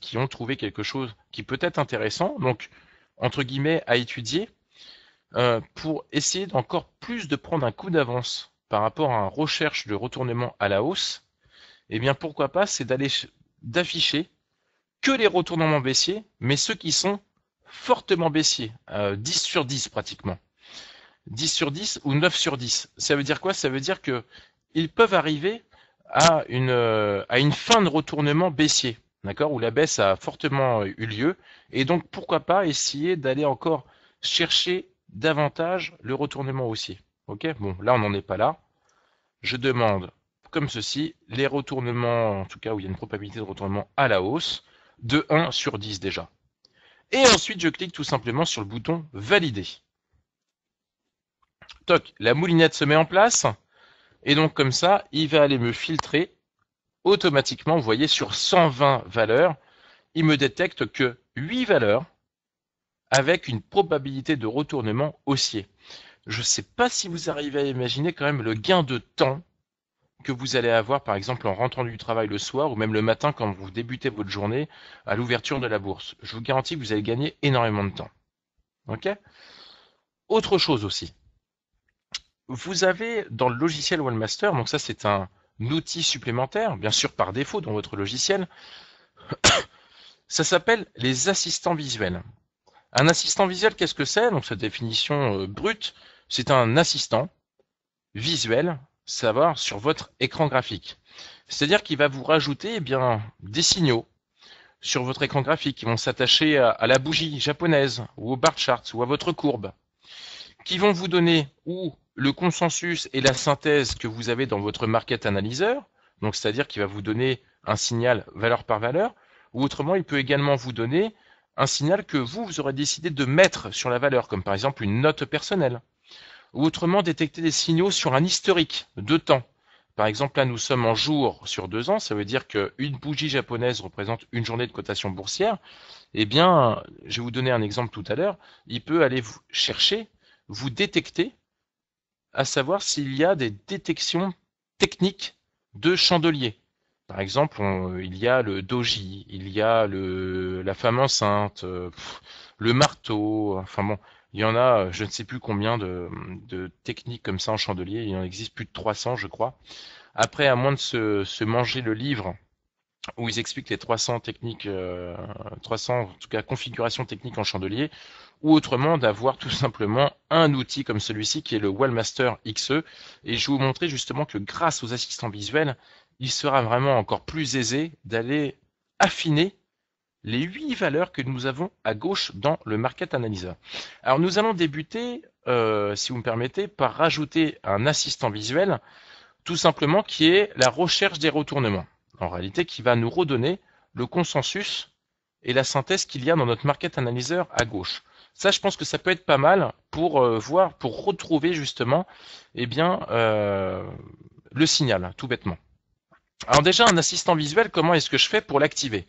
qui, ont trouvé quelque chose qui peut être intéressant, donc entre guillemets à étudier, euh, pour essayer d'encore plus de prendre un coup d'avance par rapport à une recherche de retournement à la hausse. Eh bien, pourquoi pas, c'est d'aller d'afficher que les retournements baissiers, mais ceux qui sont fortement baissiers, euh, 10 sur 10 pratiquement. 10 sur 10 ou 9 sur 10. Ça veut dire quoi Ça veut dire que ils peuvent arriver à une, euh, à une fin de retournement baissier, d'accord Où la baisse a fortement euh, eu lieu. Et donc, pourquoi pas essayer d'aller encore chercher davantage le retournement haussier. Ok Bon, là, on n'en est pas là. Je demande comme ceci, les retournements, en tout cas où il y a une probabilité de retournement à la hausse, de 1 sur 10 déjà. Et ensuite, je clique tout simplement sur le bouton Valider. Toc, la moulinette se met en place. Et donc comme ça, il va aller me filtrer automatiquement, vous voyez, sur 120 valeurs, il me détecte que 8 valeurs avec une probabilité de retournement haussier. Je ne sais pas si vous arrivez à imaginer quand même le gain de temps que vous allez avoir, par exemple, en rentrant du travail le soir ou même le matin quand vous débutez votre journée à l'ouverture de la bourse. Je vous garantis que vous allez gagner énormément de temps. OK Autre chose aussi. Vous avez dans le logiciel OneMaster, donc ça c'est un outil supplémentaire, bien sûr par défaut dans votre logiciel, ça s'appelle les assistants visuels. Un assistant visuel, qu'est-ce que c'est Donc sa définition euh, brute, c'est un assistant visuel savoir sur votre écran graphique. C'est-à-dire qu'il va vous rajouter eh des signaux sur votre écran graphique qui vont s'attacher à, la bougie japonaise ou au bar chart ou à votre courbe, qui vont vous donner ou le consensus et la synthèse que vous avez dans votre market analyzer, donc c'est-à-dire qu'il va vous donner un signal valeur par valeur, ou autrement il peut également vous donner un signal que vous, vous aurez décidé de mettre sur la valeur, comme par exemple une note personnelle ou autrement détecter des signaux sur un historique de temps. Par exemple, là, nous sommes en jour sur deux ans, ça veut dire qu'une bougie japonaise représente une journée de cotation boursière. Eh bien, je vais vous donner un exemple tout à l'heure, il peut aller vous chercher, vous détecter, à savoir s'il y a des détections techniques de chandeliers. Par exemple, il y a le doji, il y a le, la femme enceinte, euh, le marteau, enfin bon, il y en a, euh, je ne sais plus combien de, techniques comme ça en chandelier. Il en existe plus de 300, je crois. Après, à moins de se, manger le livre où ils expliquent les 300 techniques, 300 euh, en tout cas configurations techniques en chandelier, ou autrement d'avoir tout simplement un outil comme celui-ci qui est le Wellmaster XE. Et je vais vous montrer justement que grâce aux assistants visuels, il sera vraiment encore plus aisé d'aller affiner les huit valeurs que nous avons à gauche dans le Market Analyzer. Alors nous allons débuter, euh, si vous me permettez, par rajouter un assistant visuel, tout simplement qui est la recherche des retournements. En réalité, qui va nous redonner le consensus et la synthèse qu'il y a dans notre Market Analyzer à gauche. Ça, je pense que ça peut être pas mal pour euh, voir, pour retrouver justement, eh bien, euh, le signal, tout bêtement. Alors déjà, un assistant visuel, comment est-ce que je fais pour l'activer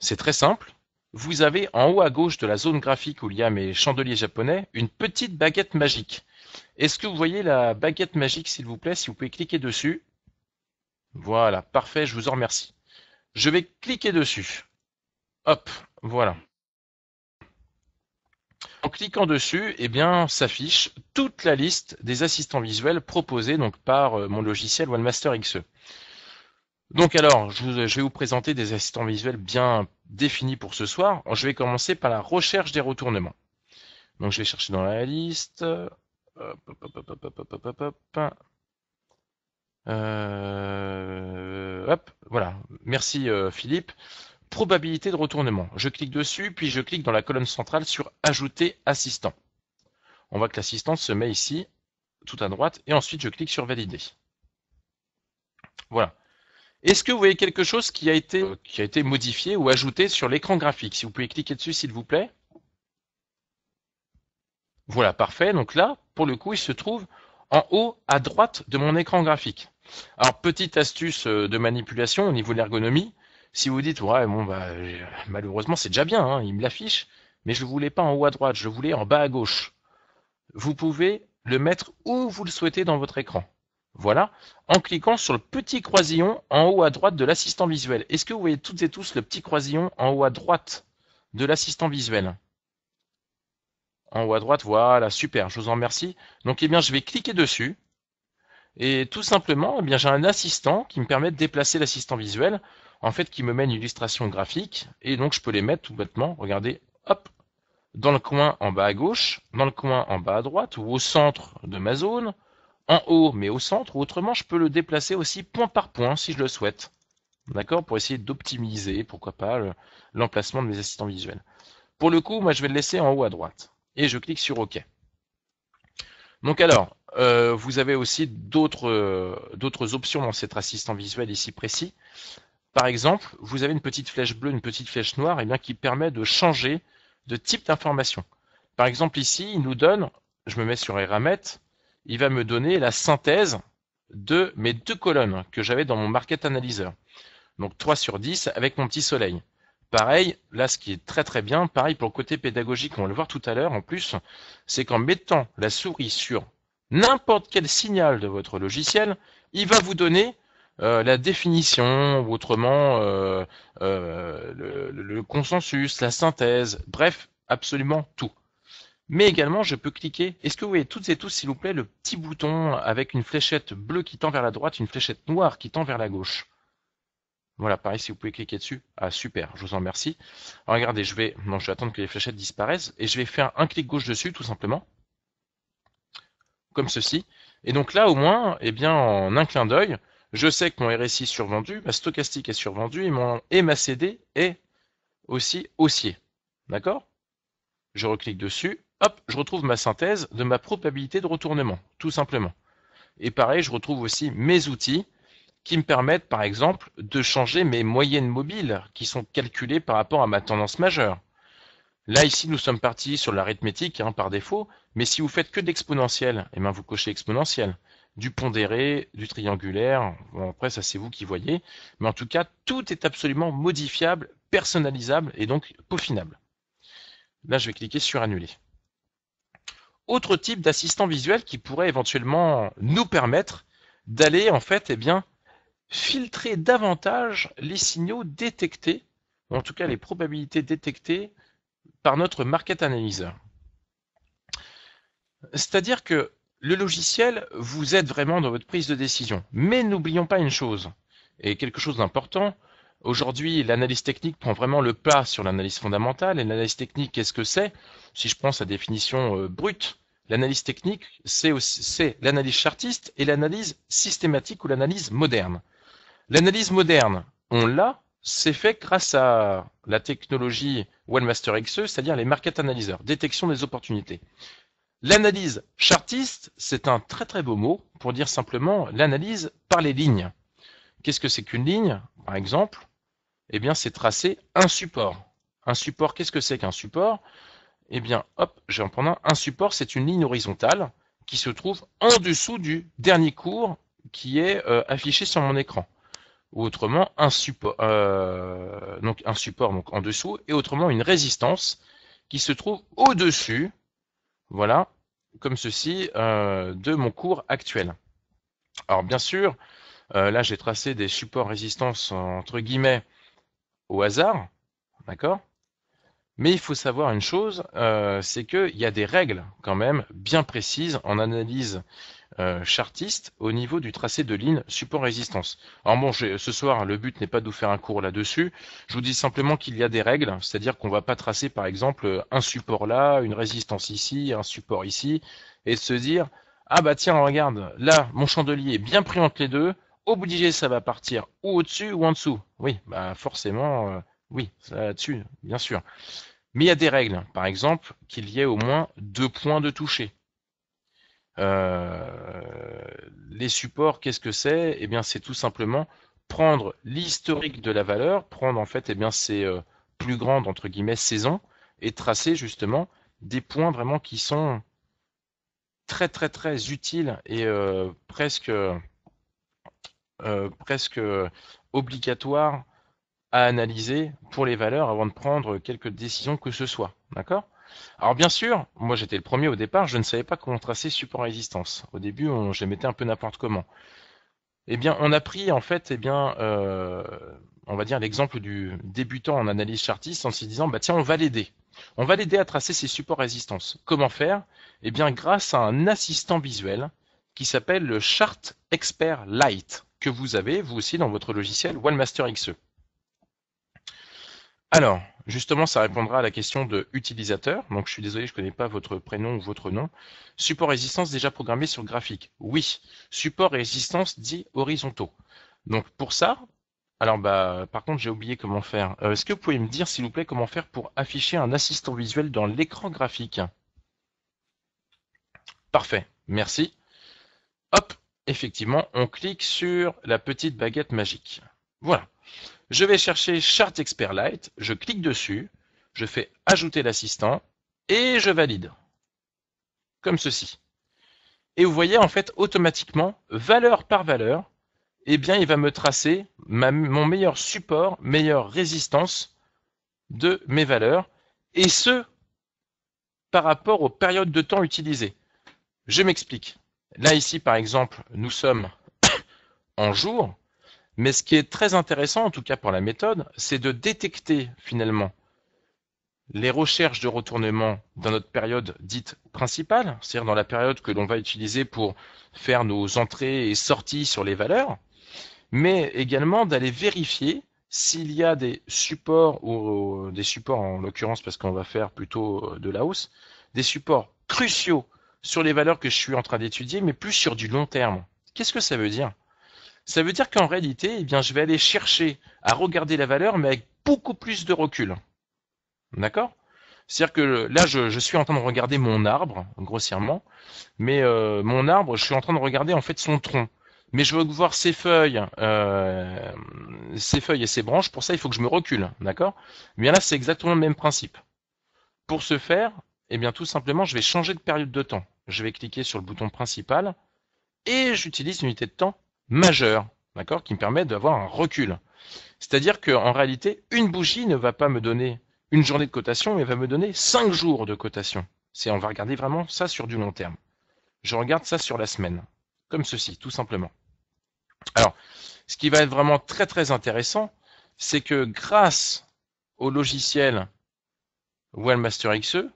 c'est très simple, vous avez en haut à gauche de la zone graphique où il y a mes chandeliers japonais, une petite baguette magique. Est-ce que vous voyez la baguette magique s'il vous plaît, si vous pouvez cliquer dessus Voilà, parfait, je vous en remercie. Je vais cliquer dessus. Hop, voilà. En cliquant dessus, eh bien, s'affiche toute la liste des assistants visuels proposés donc par euh, mon logiciel OneMaster XE. Donc alors, je, vais vous présenter des assistants visuels bien définis pour ce soir. Je vais commencer par la recherche des retournements. Donc je vais chercher dans la liste. Euh, hop, voilà. Merci euh, Philippe. Probabilité de retournement. Je clique dessus, puis je clique dans la colonne centrale sur Ajouter assistant. On voit que l'assistant se met ici, tout à droite, et ensuite je clique sur Valider. Voilà. Est-ce que vous voyez quelque chose qui a été, euh, qui a été modifié ou ajouté sur l'écran graphique Si vous pouvez cliquer dessus, s'il vous plaît. Voilà, parfait. Donc là, pour le coup, il se trouve en haut à droite de mon écran graphique. Alors, petite astuce euh, de manipulation au niveau de l'ergonomie. Si vous dites, ouais, bon, bah, euh, malheureusement, c'est déjà bien, hein, il me l'affiche, mais je ne voulais pas en haut à droite, je voulais en bas à gauche. Vous pouvez le mettre où vous le souhaitez dans votre écran. Voilà, en cliquant sur le petit croisillon en haut à droite de l'assistant visuel. Est-ce que vous voyez toutes et tous le petit croisillon en haut à droite de l'assistant visuel En haut à droite, voilà, super, je vous en remercie. Donc eh bien, je vais cliquer dessus. Et tout simplement, eh bien, j'ai un assistant qui me permet de déplacer l'assistant visuel, en fait, qui me mène une illustration graphique. Et donc, je peux les mettre tout bêtement, regardez, hop, dans le coin en bas à gauche, dans le coin en bas à droite, ou au centre de ma zone, en haut, mais au centre, ou autrement, je peux le déplacer aussi point par point si je le souhaite. D'accord Pour essayer d'optimiser, pourquoi pas, l'emplacement de mes assistants visuels. Pour le coup, moi, je vais le laisser en haut à droite. Et je clique sur OK. Donc alors, euh, vous avez aussi euh, d'autres options dans cet assistant visuel ici précis. Par exemple, vous avez une petite flèche bleue, une petite flèche noire, et eh bien, qui permet de changer de type d'information. Par exemple, ici, il nous donne, je me mets sur Eramet, il va me donner la synthèse de mes deux colonnes que j'avais dans mon market analyzer. Donc 3 sur 10 avec mon petit soleil. Pareil, là ce qui est très très bien, pareil pour le côté pédagogique, on va le voir tout à l'heure en plus, c'est qu'en mettant la souris sur n'importe quel signal de votre logiciel, il va vous donner euh, la définition, autrement euh, euh, le consensus, la synthèse, bref, absolument tout. Mais également, je peux cliquer. Est-ce que vous voyez toutes et tous, s'il vous plaît, le petit bouton avec une fléchette bleue qui tend vers la droite, une fléchette noire qui tend vers la gauche Voilà, pareil, si vous pouvez cliquer dessus. Ah, super, je vous en remercie. regardez, je vais, non, je vais attendre que les fléchettes disparaissent et je vais faire un clic gauche dessus, tout simplement. Comme ceci. Et donc là, au moins, eh bien, en un clin d'œil, je sais que mon RSI est survendu, ma stochastique est survendue et, mon, et ma CD est aussi haussier. D'accord Je reclique dessus hop, je retrouve ma synthèse de ma probabilité de retournement, tout simplement. Et pareil, je retrouve aussi mes outils qui me permettent, par exemple, de changer mes moyennes mobiles qui sont calculées par rapport à ma tendance majeure. Là, ici, nous sommes partis sur l'arithmétique hein, par défaut, mais si vous faites que de et eh ben, vous cochez exponentiel. Du pondéré, du triangulaire, bon, après, ça c'est vous qui voyez. Mais en tout cas, tout est absolument modifiable, personnalisable et donc peaufinable. Là, je vais cliquer sur annuler autre type d'assistant visuel qui pourrait éventuellement nous permettre d'aller en fait et eh bien filtrer davantage les signaux détectés, ou en tout cas les probabilités détectées par notre market analyzer. C'est-à-dire que le logiciel vous aide vraiment dans votre prise de décision. Mais n'oublions pas une chose, et quelque chose d'important, Aujourd'hui, l'analyse technique prend vraiment le pas sur l'analyse fondamentale. Et l'analyse technique, qu'est-ce que c'est Si je prends sa définition euh, brute, l'analyse technique, c'est, l'analyse chartiste et l'analyse systématique ou l'analyse moderne. L'analyse moderne, on l'a, c'est fait grâce à la technologie Wellmaster XE, c'est-à-dire les market analyzers, détection des opportunités. L'analyse chartiste, c'est un très très beau mot pour dire simplement l'analyse par les lignes. Qu'est-ce que c'est qu'une ligne Par exemple, eh bien, c'est tracer un support. Un support, qu'est-ce que c'est qu'un support Eh bien, hop, j'ai en prendre un. support, c'est une ligne horizontale qui se trouve en dessous du dernier cours qui est euh, affiché sur mon écran. Ou autrement, un support, euh, donc un support donc en dessous, et autrement une résistance qui se trouve au-dessus, voilà, comme ceci, euh, de mon cours actuel. Alors bien sûr, là j'ai tracé des supports résistance entre guillemets au hasard, d'accord mais il faut savoir une chose, euh, c'est qu'il y a des règles quand même bien précises en analyse euh, chartiste au niveau du tracé de ligne support-résistance. Alors bon, ce soir, le but n'est pas de vous faire un cours là-dessus. Je vous dis simplement qu'il y a des règles, c'est-à-dire qu'on ne va pas tracer par exemple un support là, une résistance ici, un support ici, et se dire ah bah tiens, regarde, là, mon chandelier est bien pris entre les deux, obligé, ça va partir ou au-dessus ou en dessous. Oui, bah forcément, euh, oui, oui, là-dessus, bien sûr. Mais il y a des règles, par exemple, qu'il y ait au moins deux points de toucher. Euh, les supports, qu'est-ce que c'est Eh bien, c'est tout simplement prendre l'historique de la valeur, prendre en fait, eh bien, ses euh, plus grandes entre guillemets saisons, et tracer justement des points vraiment qui sont très très très utiles et presque euh, presque obligatoire à analyser pour les valeurs avant de prendre quelques décisions que ce soit. D'accord alors bien sûr, moi j'étais le premier au départ, je ne savais pas comment tracer support résistance. Au début, je mettais un peu n'importe comment. Eh bien, on a pris en fait, eh bien, euh, on va dire l'exemple du débutant en analyse chartiste en se disant, bah tiens, on va l'aider. On va l'aider à tracer ses supports résistance. Comment faire Eh bien, grâce à un assistant visuel qui s'appelle le Chart Expert Lite que vous avez vous aussi dans votre logiciel OneMaster XE. Alors, justement, ça répondra à la question de utilisateur. Donc, je suis désolé, je ne connais pas votre prénom ou votre nom. Support résistance déjà programmé sur graphique. Oui, support résistance dit horizontaux. Donc, pour ça, alors, bah, par contre, j'ai oublié comment faire. Euh, est-ce que vous pouvez me dire, s'il vous plaît, comment faire pour afficher un assistant visuel dans l'écran graphique Parfait, merci. Hop, effectivement, on clique sur la petite baguette magique. Voilà. Je vais chercher Chart Expert Lite, je clique dessus, je fais ajouter l'assistant et je valide. Comme ceci. Et vous voyez, en fait, automatiquement, valeur par valeur, eh bien, il va me tracer mon meilleur support, meilleure résistance de mes valeurs, et ce, par rapport aux périodes de temps utilisées. Je m'explique. Là ici, par exemple, nous sommes en jour, mais ce qui est très intéressant, en tout cas pour la méthode, c'est de détecter finalement les recherches de retournement dans notre période dite principale, c'est-à-dire dans la période que l'on va utiliser pour faire nos entrées et sorties sur les valeurs, mais également d'aller vérifier s'il y a des supports, ou euh, des supports en l'occurrence parce qu'on va faire plutôt euh, de la hausse, des supports cruciaux sur les valeurs que je suis en train d'étudier, mais plus sur du long terme. Qu'est-ce que ça veut dire Ça veut dire qu'en réalité, eh bien, je vais aller chercher à regarder la valeur, mais avec beaucoup plus de recul. D'accord c'est-à-dire que là, je, suis en train de regarder mon arbre, grossièrement, mais euh, mon arbre, je suis en train de regarder en fait son tronc. Mais je veux voir ses feuilles, euh, ses feuilles et ses branches. Pour ça, il faut que je me recule, d'accord eh Bien là, c'est exactement le même principe. Pour ce faire, eh bien tout simplement, je vais changer de période de temps. Je vais cliquer sur le bouton principal et j'utilise une unité de temps majeure, d'accord, qui me permet d'avoir un recul. C'est-à-dire qu'en réalité, une bougie ne va pas me donner une journée de cotation, mais va me donner cinq jours de cotation. C'est, on va regarder vraiment ça sur du long terme. Je regarde ça sur la semaine, comme ceci, tout simplement. Alors, ce qui va être vraiment très très intéressant, c'est que grâce au logiciel Wellmaster XE,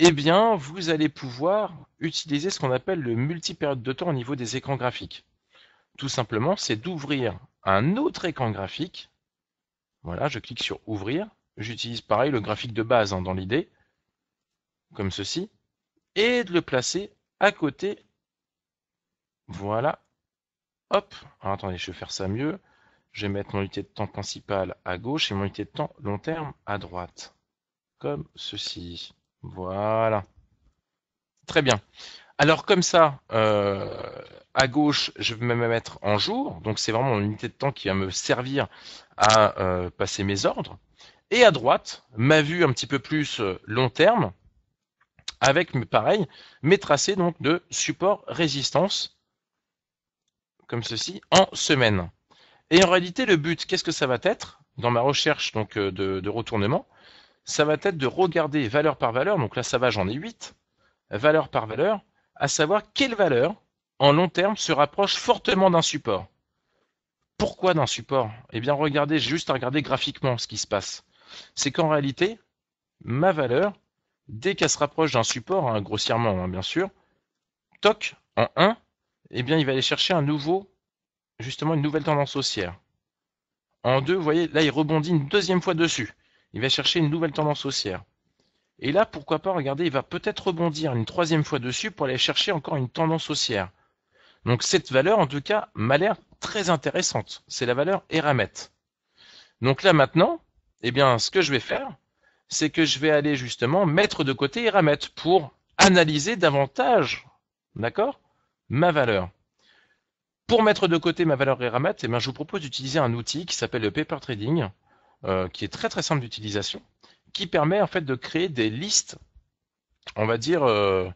eh bien, vous allez pouvoir utiliser ce qu'on appelle le multi-période de temps au niveau des écrans graphiques. Tout simplement, c'est d'ouvrir un autre écran graphique. Voilà, je clique sur Ouvrir. J'utilise pareil le graphique de base hein, dans l'idée, comme ceci, et de le placer à côté. Voilà. Hop. attendez, je vais faire ça mieux. Je vais mettre mon unité de temps principal à gauche et mon unité de temps long terme à droite, comme ceci. Voilà. Très bien. Alors comme ça, euh, à gauche, je vais me mettre en jour. Donc c'est vraiment une unité de temps qui va me servir à euh, passer mes ordres. Et à droite, ma vue un petit peu plus euh, long terme, avec pareil, mes tracés donc de support résistance, comme ceci, en semaine. Et en réalité, le but, qu'est-ce que ça va être dans ma recherche donc de retournement ça va être de regarder valeur par valeur, donc là ça va, j'en ai 8, valeur par valeur, à savoir quelle valeur en long terme se rapproche fortement d'un support. Pourquoi d'un support Eh bien regardez, juste à regarder graphiquement ce qui se passe. C'est qu'en réalité, ma valeur, dès qu'elle se rapproche d'un support, hein, grossièrement hein, bien sûr, toc, en 1, eh bien il va aller chercher un nouveau, justement une nouvelle tendance haussière. En 2, vous voyez, là il rebondit une deuxième fois dessus il va chercher une nouvelle tendance haussière. Et là, pourquoi pas, regardez, il va peut-être rebondir une troisième fois dessus pour aller chercher encore une tendance haussière. Donc cette valeur, en tout cas, m'a l'air très intéressante. C'est la valeur Eramet. Donc là maintenant, eh bien, ce que je vais faire, c'est que je vais aller justement mettre de côté Eramet pour analyser davantage, d'accord, ma valeur. Pour mettre de côté ma valeur Eramet, eh bien, je vous propose d'utiliser un outil qui s'appelle le paper trading. Euh, qui est très très simple d'utilisation, qui permet en fait de créer des listes, on va dire euh,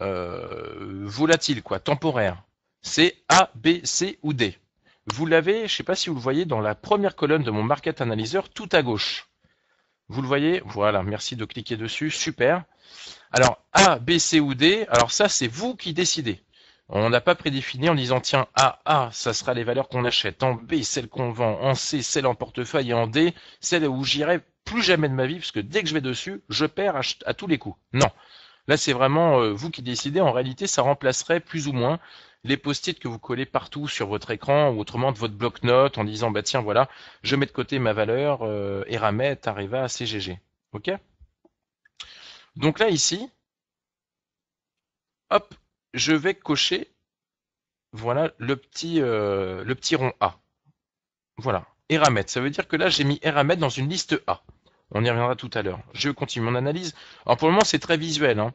euh, volatiles quoi, temporaires. C'est A, B, C ou D. Vous l'avez, je ne sais pas si vous le voyez dans la première colonne de mon Market Analyzer, tout à gauche. Vous le voyez Voilà, merci de cliquer dessus, super. Alors A, B, C ou D, alors ça c'est vous qui décidez. On n'a pas prédéfini en disant tiens A ah, A ah, ça sera les valeurs qu'on achète, en B celle qu'on vend, en C celle en portefeuille et en D celles où j'irai plus jamais de ma vie parce que dès que je vais dessus je perds à, tous les coups. Non, là c'est vraiment euh, vous qui décidez. En réalité ça remplacerait plus ou moins les post-it que vous collez partout sur votre écran ou autrement de votre bloc-notes en disant bah tiens voilà je mets de côté ma valeur euh, Eramet, Areva, CGG. Ok Donc là ici, hop je vais cocher voilà le petit, euh, le petit rond A. Voilà, Eramet. Ça veut dire que là, j'ai mis Eramet dans une liste A. On y reviendra tout à l'heure. Je continue mon analyse. Alors pour le moment, c'est très visuel. Hein.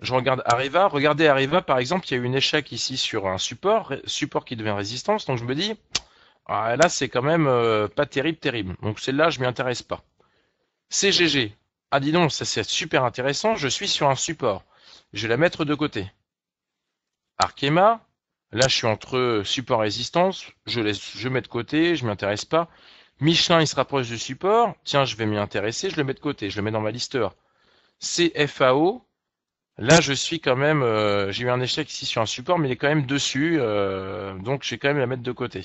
Je regarde Areva. Regardez Areva, par exemple, il y a eu une échec ici sur un support, support qui devient résistance. Donc je me dis, ah, là, c'est quand même euh, pas terrible, terrible. Donc celle-là, je m'y intéresse pas. CGG. Ah dis donc, ça c'est super intéressant, je suis sur un support. Je vais la mettre de côté. Arkema. Là, je suis entre support résistance. Je laisse, je mets de côté, je m'intéresse pas. Michelin, il se rapproche du support. Tiens, je vais m'y intéresser. Je le mets de côté, je le mets dans ma listeur. CFAO. Là, je suis quand même. Euh, j'ai eu un échec ici sur un support, mais il est quand même dessus. Euh, donc, je vais quand même la mettre de côté.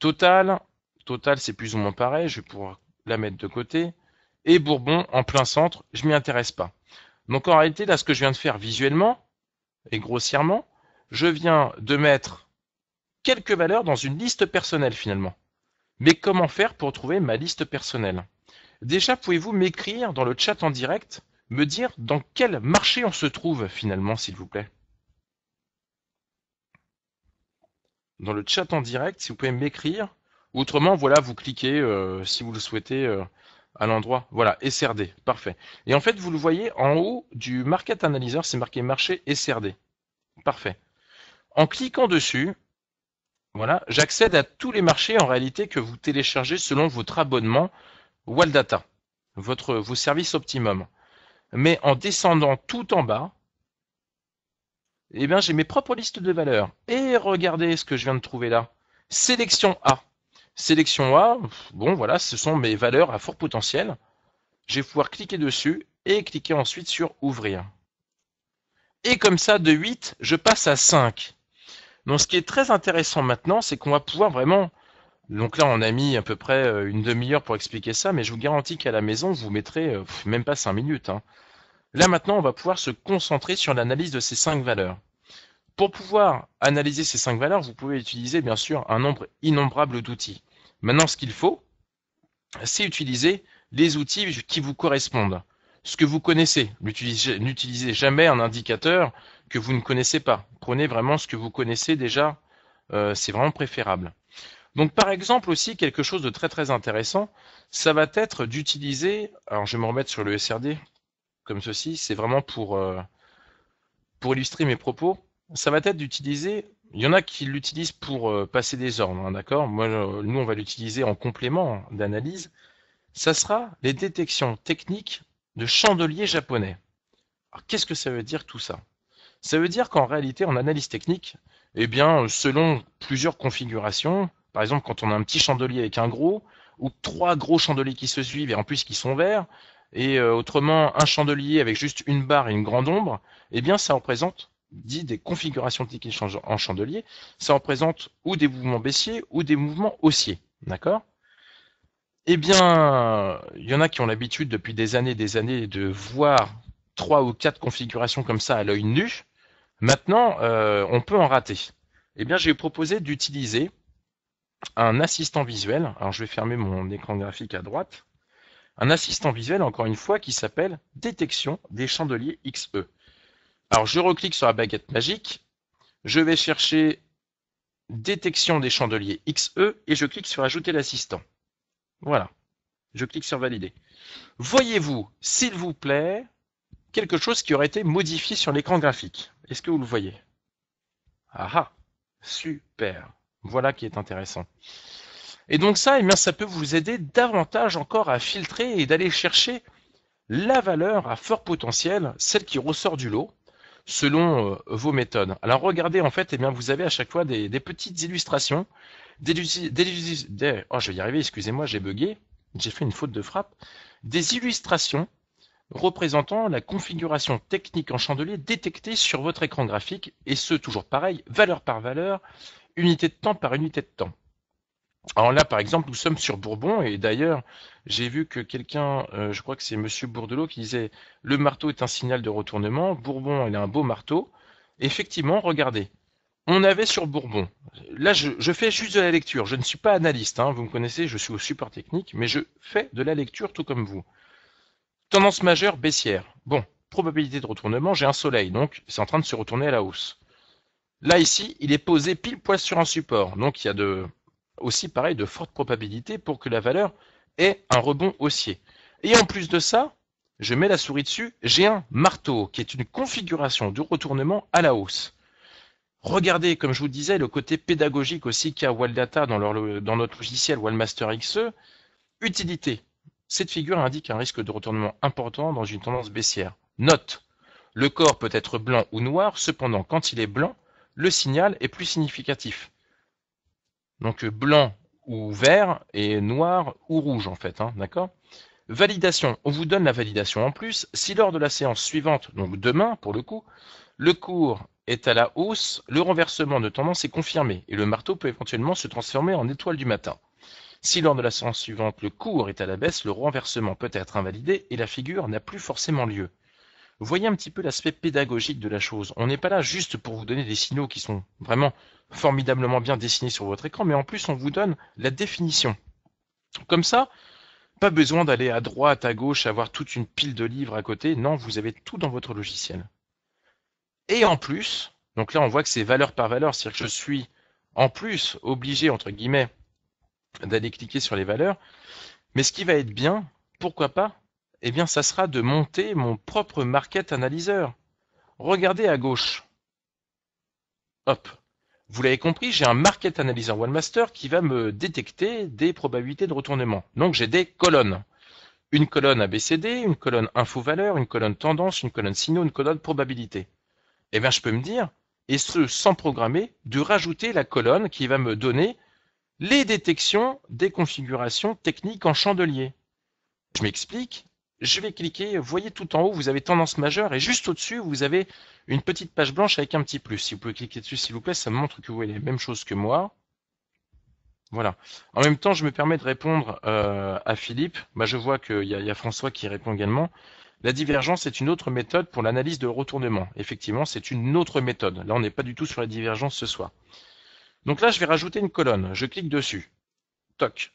Total. Total, c'est plus ou moins pareil. Je vais pouvoir la mettre de côté. Et Bourbon, en plein centre, je m'y intéresse pas. Donc, en réalité, là, ce que je viens de faire visuellement, et grossièrement, je viens de mettre quelques valeurs dans une liste personnelle finalement. Mais comment faire pour trouver ma liste personnelle Déjà, pouvez-vous m'écrire dans le chat en direct, me dire dans quel marché on se trouve finalement, s'il vous plaît Dans le chat en direct, si vous pouvez m'écrire. Autrement, voilà, vous cliquez euh, si vous le souhaitez. Euh, à l'endroit. Voilà, SRD, parfait. Et en fait, vous le voyez en haut du Market Analyzer, c'est marqué marché SRD. Parfait. En cliquant dessus, voilà, j'accède à tous les marchés en réalité que vous téléchargez selon votre abonnement Waldata, votre, vos services optimum. Mais en descendant tout en bas, eh bien j'ai mes propres listes de valeurs. Et regardez ce que je viens de trouver là. Sélection A. Sélection A, bon voilà, ce sont mes valeurs à fort potentiel. Je vais pouvoir cliquer dessus et cliquer ensuite sur ouvrir. Et comme ça, de 8, je passe à 5. Donc ce qui est très intéressant maintenant, c'est qu'on va pouvoir vraiment... Donc là, on a mis à peu près euh, une demi-heure pour expliquer ça, mais je vous garantis qu'à la maison, vous mettrez euh, même pas 5 minutes. Hein. Là maintenant, on va pouvoir se concentrer sur l'analyse de ces 5 valeurs. Pour pouvoir analyser ces cinq valeurs, vous pouvez utiliser bien sûr un nombre innombrable d'outils. Maintenant, ce qu'il faut, c'est utiliser les outils qui vous correspondent. Ce que vous connaissez, n'utilisez jamais un indicateur que vous ne connaissez pas. Prenez vraiment ce que vous connaissez déjà, euh, c'est vraiment préférable. Donc par exemple aussi quelque chose de très très intéressant, ça va être d'utiliser, alors je vais me remettre sur le SRD comme ceci, c'est vraiment pour, euh, pour illustrer mes propos, ça va être d'utiliser. Il y en a qui l'utilisent pour euh, passer des ordres, hein, d'accord Moi, euh, nous, on va l'utiliser en complément d'analyse. Ça sera les détections techniques de chandeliers japonais. Alors, qu'est-ce que ça veut dire tout ça Ça veut dire qu'en réalité, en analyse technique, eh bien, euh, selon plusieurs configurations, par exemple, quand on a un petit chandelier avec un gros, ou trois gros chandeliers qui se suivent et en plus qui sont verts, et autrement un chandelier avec juste une barre et une grande ombre, eh bien, ça représente dit des configurations techniques en chandelier, ça représente ou des mouvements baissiers ou des mouvements haussiers. D'accord Eh bien, il y en a qui ont l'habitude depuis des années et des années de voir trois ou quatre configurations comme ça à l'œil nu. Maintenant, euh, on peut en rater. Eh bien, j'ai proposé d'utiliser un assistant visuel. Alors, je vais fermer mon écran graphique à droite. Un assistant visuel, encore une fois, qui s'appelle Détection des chandeliers XE. Alors je reclique sur la baguette magique, je vais chercher détection des chandeliers XE et je clique sur ajouter l'assistant. Voilà. Je clique sur valider. Voyez-vous, s'il vous plaît, quelque chose qui aurait été modifié sur l'écran graphique. Est-ce que vous le voyez Ah ah Super Voilà qui est intéressant. Et donc ça, eh bien, ça peut vous aider davantage encore à filtrer et d'aller chercher la valeur à fort potentiel, celle qui ressort du lot, selon euh, vos méthodes. Alors regardez, en fait, eh bien, vous avez à chaque fois des, petites illustrations. Des, des, oh, je vais y arriver, excusez-moi, j'ai bugué, j'ai fait une faute de frappe. Des illustrations représentant la configuration technique en chandelier détectée sur votre écran graphique, et ce, toujours pareil, valeur par valeur, unité de temps par unité de temps. Alors là, par exemple, nous sommes sur Bourbon, et d'ailleurs, j'ai vu que quelqu'un, euh, je crois que c'est M. Bourdelot, qui disait le marteau est un signal de retournement. Bourbon, il a un beau marteau. Effectivement, regardez, on avait sur Bourbon. Là, je, fais juste de la lecture. Je ne suis pas analyste. Hein, vous me connaissez, je suis au support technique, mais je fais de la lecture tout comme vous. Tendance majeure baissière. Bon, probabilité de retournement, j'ai un soleil, donc c'est en train de se retourner à la hausse. Là ici, il est posé pile poil sur un support, donc il y a de, aussi pareil de fortes probabilités pour que la valeur et un rebond haussier. Et en plus de ça, je mets la souris dessus, j'ai un marteau qui est une configuration du retournement à la hausse. Regardez, comme je vous disais, le côté pédagogique aussi qu'a Waldata dans, dans notre logiciel Wallmaster XE. Utilité. Cette figure indique un risque de retournement important dans une tendance baissière. Note. Le corps peut être blanc ou noir, cependant quand il est blanc, le signal est plus significatif. Donc euh, blanc ou vert et noir ou rouge en fait, hein, d'accord Validation, on vous donne la validation en plus. Si lors de la séance suivante, donc demain pour le coup, le cours est à la hausse, le renversement de tendance est confirmé et le marteau peut éventuellement se transformer en étoile du matin. Si lors de la séance suivante, le cours est à la baisse, le renversement peut être invalidé et la figure n'a plus forcément lieu voyez un petit peu l'aspect pédagogique de la chose. On n'est pas là juste pour vous donner des signaux qui sont vraiment formidablement bien dessinés sur votre écran, mais en plus on vous donne la définition. Comme ça, pas besoin d'aller à droite, à gauche, avoir toute une pile de livres à côté. Non, vous avez tout dans votre logiciel. Et en plus, donc là on voit que c'est valeur par valeur, c'est-à-dire que je suis en plus obligé, entre guillemets, d'aller cliquer sur les valeurs. Mais ce qui va être bien, pourquoi pas, eh bien ça sera de monter mon propre market analyzer. Regardez à gauche. Hop. Vous l'avez compris, j'ai un market analyzer OneMaster qui va me détecter des probabilités de retournement. Donc j'ai des colonnes. Une colonne ABCD, une colonne info-valeur, une colonne tendance, une colonne signaux, une colonne probabilité. Eh bien je peux me dire, et ce sans programmer, de rajouter la colonne qui va me donner les détections des configurations techniques en chandelier. Je m'explique, je vais cliquer, vous voyez tout en haut, vous avez tendance majeure, et juste au-dessus, vous avez une petite page blanche avec un petit plus. Si vous pouvez cliquer dessus, s'il vous plaît, ça me montre que vous voyez les mêmes choses que moi. Voilà. En même temps, je me permets de répondre euh, à Philippe. Bah, je vois qu'il y, y, a François qui répond également. La divergence est une autre méthode pour l'analyse de retournement. Effectivement, c'est une autre méthode. Là, on n'est pas du tout sur la divergence ce soir. Donc là, je vais rajouter une colonne. Je clique dessus. Toc.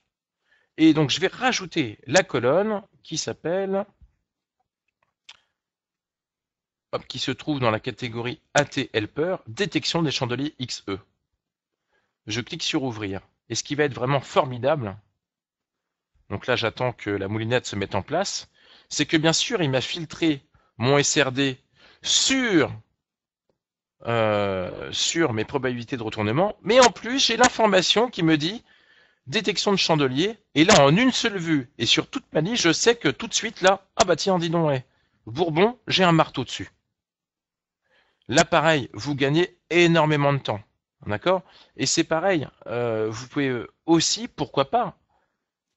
Et donc, je vais rajouter la colonne qui s'appelle, qui se trouve dans la catégorie AT Helper, détection des chandeliers XE. Je clique sur ouvrir. Et ce qui va être vraiment formidable, donc là j'attends que la moulinette se mette en place, c'est que bien sûr il m'a filtré mon SRD sur, euh, sur mes probabilités de retournement, mais en plus j'ai l'information qui me dit détection de chandelier, et là, en une seule vue, et sur toute ma je sais que tout de suite, là, ah bah tiens, dis donc, eh, Bourbon, j'ai un marteau dessus. Là, pareil, vous gagnez énormément de temps. D'accord Et c'est pareil, euh, vous pouvez aussi, pourquoi pas,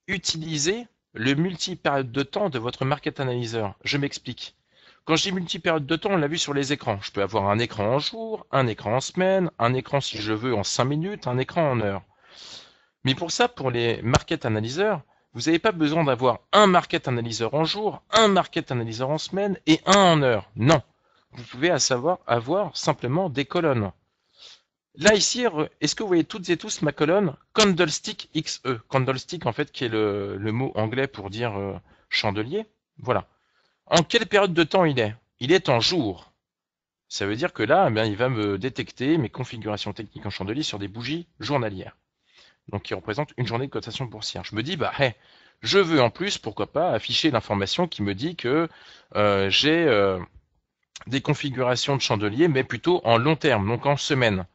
utiliser le multi-période de temps de votre market analyzer. Je m'explique. Quand je dis multi-période de temps, on l'a vu sur les écrans. Je peux avoir un écran en jour, un écran en semaine, un écran si je veux en 5 minutes, un écran en heure. Mais pour ça, pour les market Analyseurs, vous n'avez pas besoin d'avoir un market Analyseur en jour, un market Analyseur en semaine et un en heure. Non. Vous pouvez à savoir avoir simplement des colonnes. Là ici, est-ce que vous voyez toutes et tous ma colonne Candlestick XE Candlestick en fait qui est le, mot anglais pour dire euh, chandelier. Voilà. En quelle période de temps il est Il est en jour. Ça veut dire que là, eh il va me détecter mes configurations techniques en chandelier sur des bougies journalières donc qui représente une journée de cotation boursière. Je me dis, bah, je veux en plus, pourquoi pas, afficher l'information qui me dit que euh, j'ai euh, des configurations de chandeliers, mais plutôt en long terme, donc en semaine.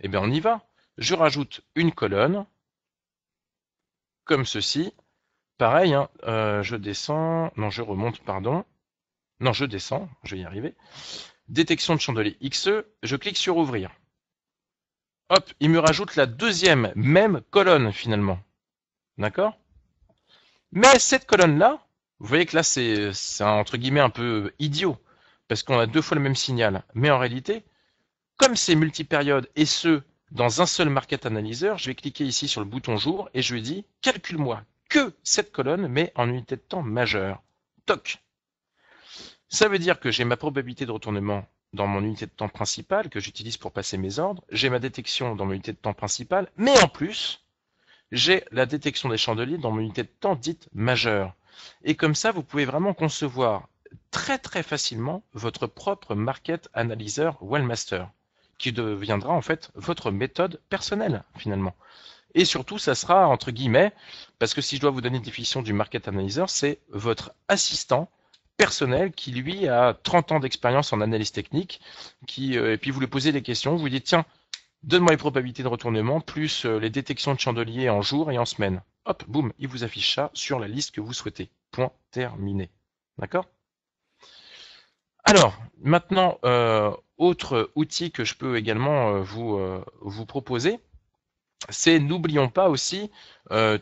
Eh bien, on y va. Je rajoute une colonne, comme ceci. Pareil, hein, euh, je descends, non, je remonte, pardon. Non, je descends, je vais y arriver. Détection de chandelier XE, je clique sur ouvrir. Hop, il me rajoute la deuxième, même colonne finalement. D'accord Mais cette colonne-là, vous voyez que là c'est entre guillemets un peu idiot, parce qu'on a deux fois le même signal. Mais en réalité, comme c'est multipériode et ce, dans un seul market analyzer, je vais cliquer ici sur le bouton jour et je lui dis calcule-moi que cette colonne, mais en unité de temps majeure. Toc Ça veut dire que j'ai ma probabilité de retournement dans mon unité de temps principale que j'utilise pour passer mes ordres, j'ai ma détection dans mon unité de temps principale, mais en plus, j'ai la détection des chandeliers dans mon unité de temps dite majeure. Et comme ça, vous pouvez vraiment concevoir très très facilement votre propre market analyzer Wellmaster, qui deviendra en fait votre méthode personnelle finalement. Et surtout, ça sera entre guillemets, parce que si je dois vous donner une définition du market analyzer, c'est votre assistant personnel qui lui a 30 ans d'expérience en analyse technique qui euh, et puis vous lui posez des questions, vous dites tiens, donne-moi les probabilités de retournement plus euh, les détections de chandeliers en jour et en semaine. Hop, boum, il vous affiche ça sur la liste que vous souhaitez. Point terminé. D'accord Alors, maintenant euh, autre outil que je peux également vous vous proposer, c'est n'oublions pas aussi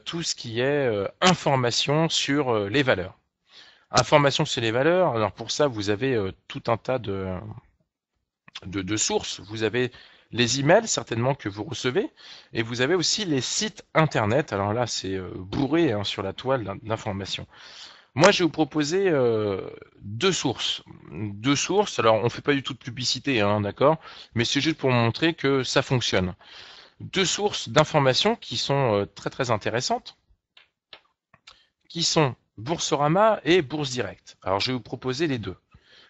tout ce qui est information sur les valeurs. Information sur les valeurs. Alors pour ça, vous avez euh, tout un tas de, de, sources. Vous avez les emails certainement que vous recevez et vous avez aussi les sites internet. Alors là, c'est euh, bourré hein, sur la toile d'informations. Moi, je vais vous proposer euh, deux sources. Deux sources. Alors, on ne fait pas du tout de publicité, hein, d'accord Mais c'est juste pour montrer que ça fonctionne. Deux sources d'informations qui sont très très intéressantes, qui sont Boursorama et Bourse Direct. Alors je vais vous proposer les deux.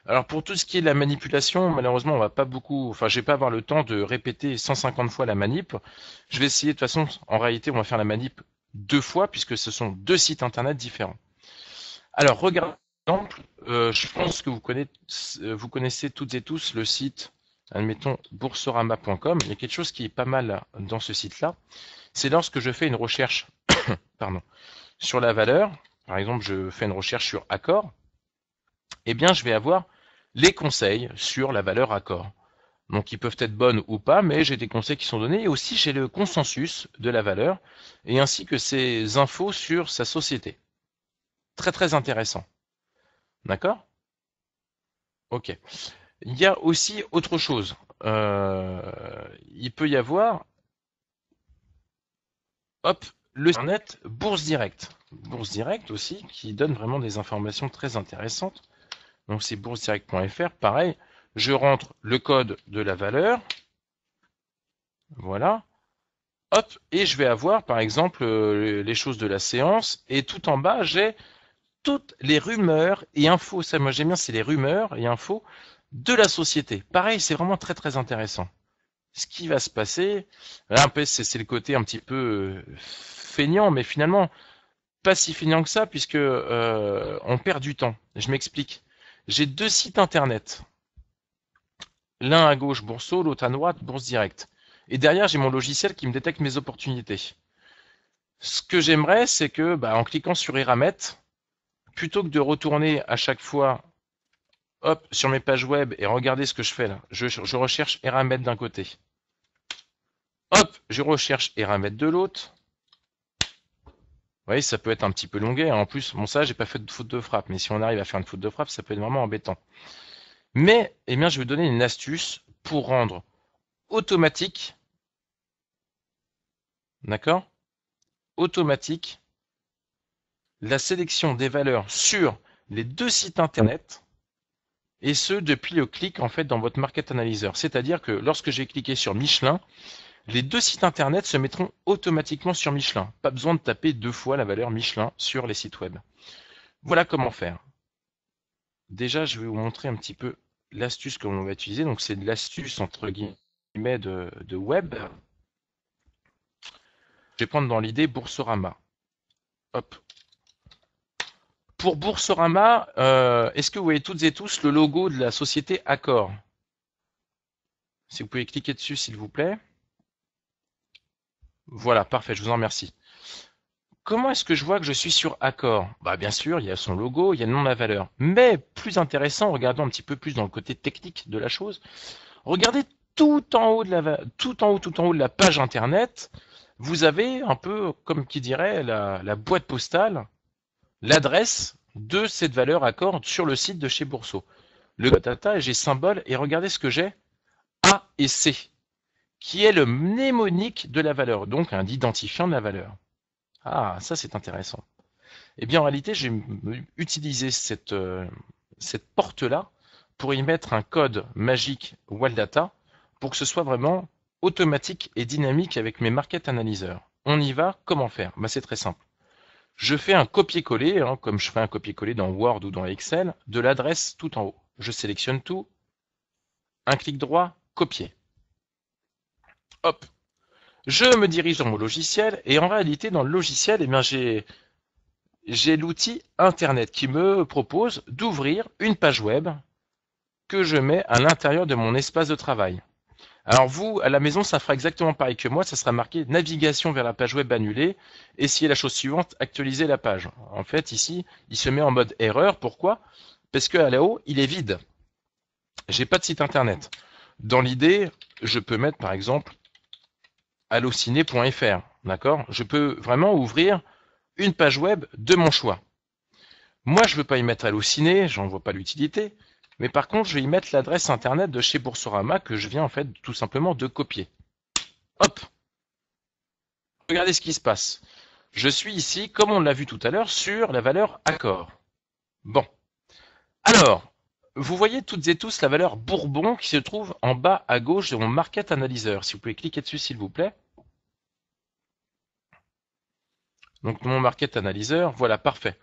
Alors pour tout ce qui est de la manipulation, malheureusement on va pas beaucoup, enfin je vais pas avoir le temps de répéter 150 fois la manip. Je vais essayer de toute façon, en réalité on va faire la manip deux fois puisque ce sont deux sites internet différents. Alors regardez exemple, euh, je pense que euh, vous connaissez, toutes et tous le site, admettons, boursorama.com. Il y a quelque chose qui est pas mal dans ce site-là. C'est lorsque je fais une recherche pardon, sur la valeur, par exemple, je fais une recherche sur Accord. eh bien, je vais avoir les conseils sur la valeur Accord, Donc, ils peuvent être bonnes ou pas, mais j'ai des conseils qui sont donnés. Et aussi, j'ai le consensus de la valeur, et ainsi que ses infos sur sa société. Très, très intéressant. D'accord Ok. Il y a aussi autre chose. Euh, il peut y avoir hop, le Internet, Bourse Direct. Bourse Direct aussi, qui donne vraiment des informations très intéressantes. Donc c'est boursedirect.fr, pareil. Je rentre le code de la valeur. Voilà. Hop, et je vais avoir par exemple euh, les choses de la séance. Et tout en bas, j'ai toutes les rumeurs et infos. Ça, moi j'aime bien, c'est les rumeurs et infos de la société. Pareil, c'est vraiment très très intéressant ce qui va se passer. Là, euh, c'est le côté un petit peu euh, feignant, mais finalement, pas si feignant que ça, puisque euh, on perd du temps. Je m'explique. J'ai deux sites internet. L'un à gauche, Bourseau, l'autre à droite, Bourse Direct. Et derrière, j'ai mon logiciel qui me détecte mes opportunités. Ce que j'aimerais, c'est que, bah, en cliquant sur Eramet, plutôt que de retourner à chaque fois hop, sur mes pages web et regarder ce que je fais là. Je, je recherche Eramet d'un côté. Hop, je recherche et ramètre de l'autre. Vous voyez, ça peut être un petit peu longué. Hein. En plus, bon ça, n'ai pas fait de faute de frappe, mais si on arrive à faire une faute de frappe, ça peut être vraiment embêtant. Mais, eh bien, je vais vous donner une astuce pour rendre automatique, d'accord, automatique la sélection des valeurs sur les deux sites internet et ce depuis le clic en fait dans votre market analyzer. C'est-à-dire que lorsque j'ai cliqué sur Michelin, les deux sites internet se mettront automatiquement sur Michelin. Pas besoin de taper deux fois la valeur Michelin sur les sites web. Voilà comment faire. Déjà, je vais vous montrer un petit peu l'astuce que l'on va utiliser. Donc, c'est de l'astuce entre guillemets de, web. Je vais prendre dans l'idée Boursorama. Hop. Pour Boursorama, euh, est-ce que vous voyez toutes et tous le logo de la société Accor Si vous pouvez cliquer dessus, s'il vous plaît. Voilà, parfait, je vous en remercie. Comment est-ce que je vois que je suis sur Accord Bah bien sûr, il y a son logo, il y a le nom de la valeur. Mais plus intéressant, regardons un petit peu plus dans le côté technique de la chose. Regardez tout en haut de la tout en haut, tout en haut de la page internet, vous avez un peu, comme qui dirait, la, boîte postale, l'adresse de cette valeur Accord sur le site de chez Bourseau. Le data j'ai symbole et regardez ce que j'ai A et C qui est le mnémonique de la valeur, donc un identifiant de la valeur. Ah, ça c'est intéressant. Eh bien, en réalité, j'ai utilisé cette, euh, cette porte-là pour y mettre un code magique Wildata pour que ce soit vraiment automatique et dynamique avec mes market analyseurs. On y va, comment faire bah, C'est très simple. Je fais un copier-coller, hein, comme je fais un copier-coller dans Word ou dans Excel, de l'adresse tout en haut. Je sélectionne tout, un clic droit, copier. Hop. Je me dirige dans mon logiciel et en réalité dans le logiciel, eh bien j'ai l'outil Internet qui me propose d'ouvrir une page web que je mets à l'intérieur de mon espace de travail. Alors vous, à la maison, ça fera exactement pareil que moi, ça sera marqué navigation vers la page web annulée, essayez la chose suivante, actualiser la page. En fait, ici, il se met en mode erreur, pourquoi Parce que là-haut, il est vide. J'ai pas de site internet. Dans l'idée, je peux mettre par exemple allociné.fr, d'accord Je peux vraiment ouvrir une page web de mon choix. Moi, je ne veux pas y mettre allociné, j'en vois pas l'utilité, mais par contre, je vais y mettre l'adresse internet de chez Boursorama que je viens en fait tout simplement de copier. Hop Regardez ce qui se passe. Je suis ici, comme on l'a vu tout à l'heure, sur la valeur accord. Bon. Alors, vous voyez toutes et tous la valeur Bourbon qui se trouve en bas à gauche de mon Market Analyzer. Si vous pouvez cliquer dessus s'il vous plaît. Donc mon Market Analyzer, voilà, parfait.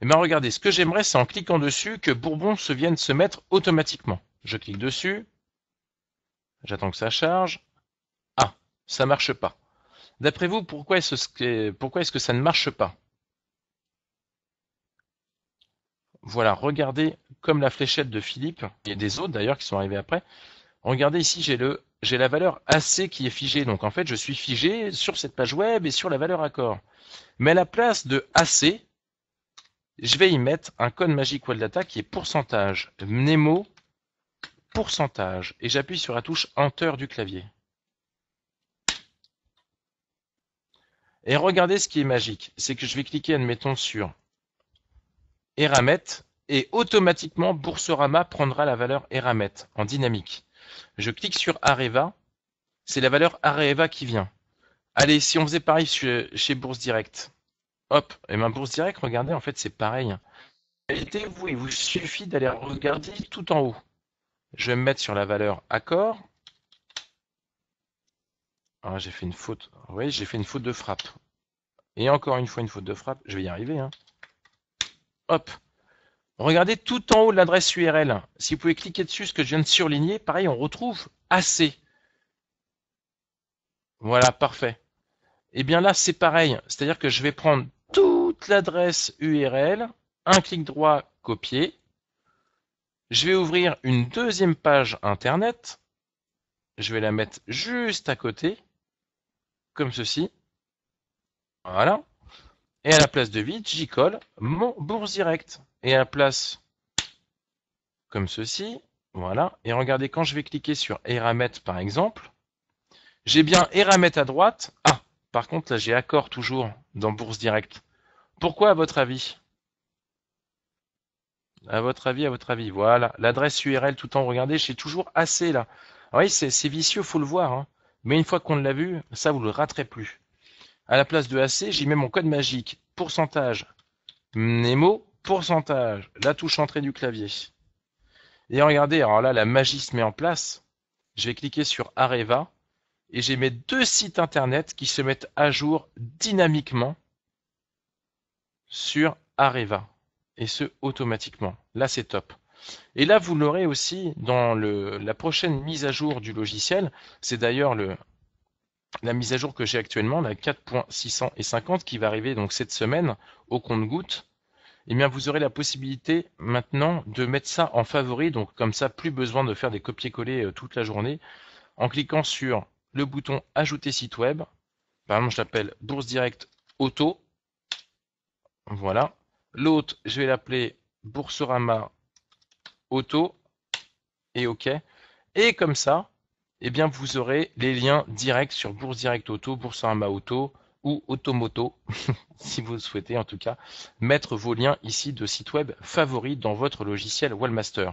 Et eh bien regardez, ce que j'aimerais c'est en cliquant dessus que Bourbon se vienne se mettre automatiquement. Je clique dessus, j'attends que ça charge. Ah, ça ne marche pas. D'après vous, pourquoi est-ce que ça ne marche pas Voilà, regardez comme la fléchette de Philippe et des autres d'ailleurs qui sont arrivés après. Regardez ici, j'ai le j'ai la valeur AC qui est figée. Donc en fait, je suis figé sur cette page web et sur la valeur accord. Mais à la place de AC, je vais y mettre un code magique WellData qui est pourcentage, mnemo pourcentage, et j'appuie sur la touche Enter du clavier. Et regardez ce qui est magique, c'est que je vais cliquer, admettons, sur Eramet et automatiquement Boursorama prendra la valeur Eramet en dynamique. Je clique sur Areva, c'est la valeur Areva qui vient. Allez, si on faisait pareil chez Bourse Direct, hop, et eh bien Bourse Direct, regardez, en fait c'est pareil. vous, il vous suffit d'aller regarder tout en haut. Je vais me mettre sur la valeur accord. Ah, j'ai fait une faute. Oui, j'ai fait une faute de frappe. Et encore une fois, une faute de frappe. Je vais y arriver. Hein hop. Regardez tout en haut de l'adresse URL. Si vous pouvez cliquer dessus, ce que je viens de surligner, pareil, on retrouve assez. Voilà, parfait. Et eh bien là, c'est pareil. C'est-à-dire que je vais prendre toute l'adresse URL, un clic droit, copier. Je vais ouvrir une deuxième page Internet. Je vais la mettre juste à côté, comme ceci. Voilà. Et à la place de vide, j'y colle mon Bourse direct Et à la place, comme ceci, voilà. Et regardez, quand je vais cliquer sur Eramet par exemple, j'ai bien Eramet à droite. Ah, par contre, là, j'ai accord toujours dans Bourse Direct. Pourquoi, à votre avis À votre avis, à votre avis. Voilà, l'adresse URL tout en temps. Regardez, j'ai toujours assez là. Ah oui, c'est vicieux, faut le voir. Hein. Mais une fois qu'on l'a vu, ça, vous ne le raterez plus. À la place de AC, j'y mets mon code magique, pourcentage, Nemo, pourcentage, la touche entrée du clavier. Et regardez, alors là, la magie se met en place. Je vais cliquer sur Areva et j'ai mes deux sites internet qui se mettent à jour dynamiquement sur Areva. Et ce, automatiquement. Là, c'est top. Et là, vous l'aurez aussi dans le, la prochaine mise à jour du logiciel. C'est d'ailleurs le, la mise à jour que j'ai actuellement, la 4.650 qui va arriver donc cette semaine au compte-goutte, eh bien vous aurez la possibilité maintenant de mettre ça en favori, donc comme ça plus besoin de faire des copier-coller euh, toute la journée, en cliquant sur le bouton ajouter site web, par exemple je l'appelle bourse direct auto, voilà, l'autre je vais l'appeler boursorama auto, et ok, et comme ça, eh bien vous aurez les liens directs sur Bourse Direct Auto, Arma Auto ou Automoto, si vous souhaitez en tout cas, mettre vos liens ici de sites web favoris dans votre logiciel Wallmaster.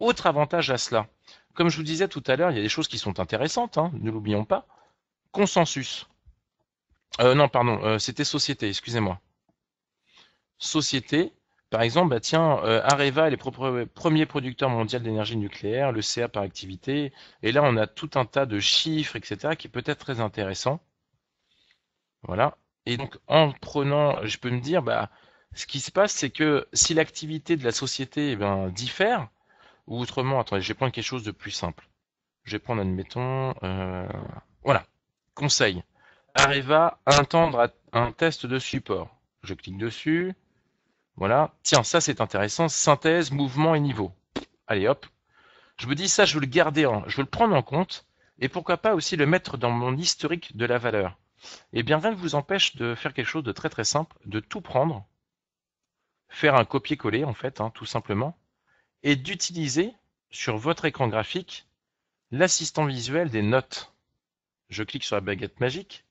Autre avantage à cela, comme je vous disais tout à l'heure, il y a des choses qui sont intéressantes, hein, ne l'oublions pas. Consensus. Euh, non, pardon, euh, c'était société, excusez-moi. Société, par exemple, bah, tiens, euh, Areva est le premier producteur mondial d'énergie nucléaire, le CA par activité, et là on a tout un tas de chiffres, etc., qui peut être très intéressant. Voilà. Et donc en prenant, je peux me dire, bah, ce qui se passe, c'est que si l'activité de la société eh ben, diffère, ou autrement, attendez, je vais prendre quelque chose de plus simple. Je vais prendre, admettons, euh, voilà, conseil. Areva, intendre un test de support. Je clique dessus voilà. Tiens, ça c'est intéressant. Synthèse, mouvement et niveau. Allez hop. Je me dis ça, je veux le garder en, je veux le prendre en compte et pourquoi pas aussi le mettre dans mon historique de la valeur. Eh bien, rien ne vous empêche de faire quelque chose de très très simple, de tout prendre, faire un copier-coller en fait, hein, tout simplement, et d'utiliser sur votre écran graphique l'assistant visuel des notes. Je clique sur la baguette magique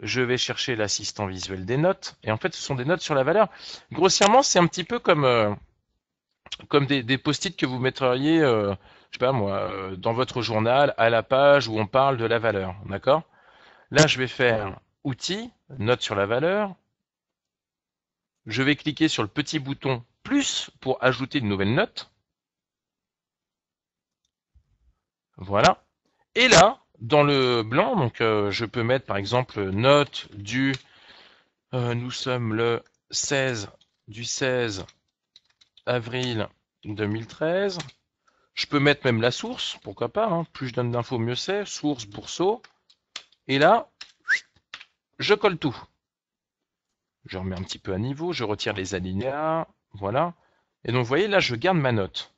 je vais chercher l'assistant visuel des notes, et en fait ce sont des notes sur la valeur. Grossièrement, c'est un petit peu comme, euh, comme des, post-it que vous mettriez, euh, je sais pas moi, euh, dans votre journal, à la page où on parle de la valeur, d'accord Là, je vais faire outils, notes sur la valeur. Je vais cliquer sur le petit bouton plus pour ajouter une nouvelle note. Voilà. Et là, dans le blanc, donc euh, je peux mettre par exemple note du, euh, nous sommes le 16 du 16 avril 2013. Je peux mettre même la source, pourquoi pas, hein. plus je donne d'infos, mieux c'est, source, bourseau. Et là, je colle tout. Je remets un petit peu à niveau, je retire les alinéas, voilà. Et donc vous voyez, là je garde ma note.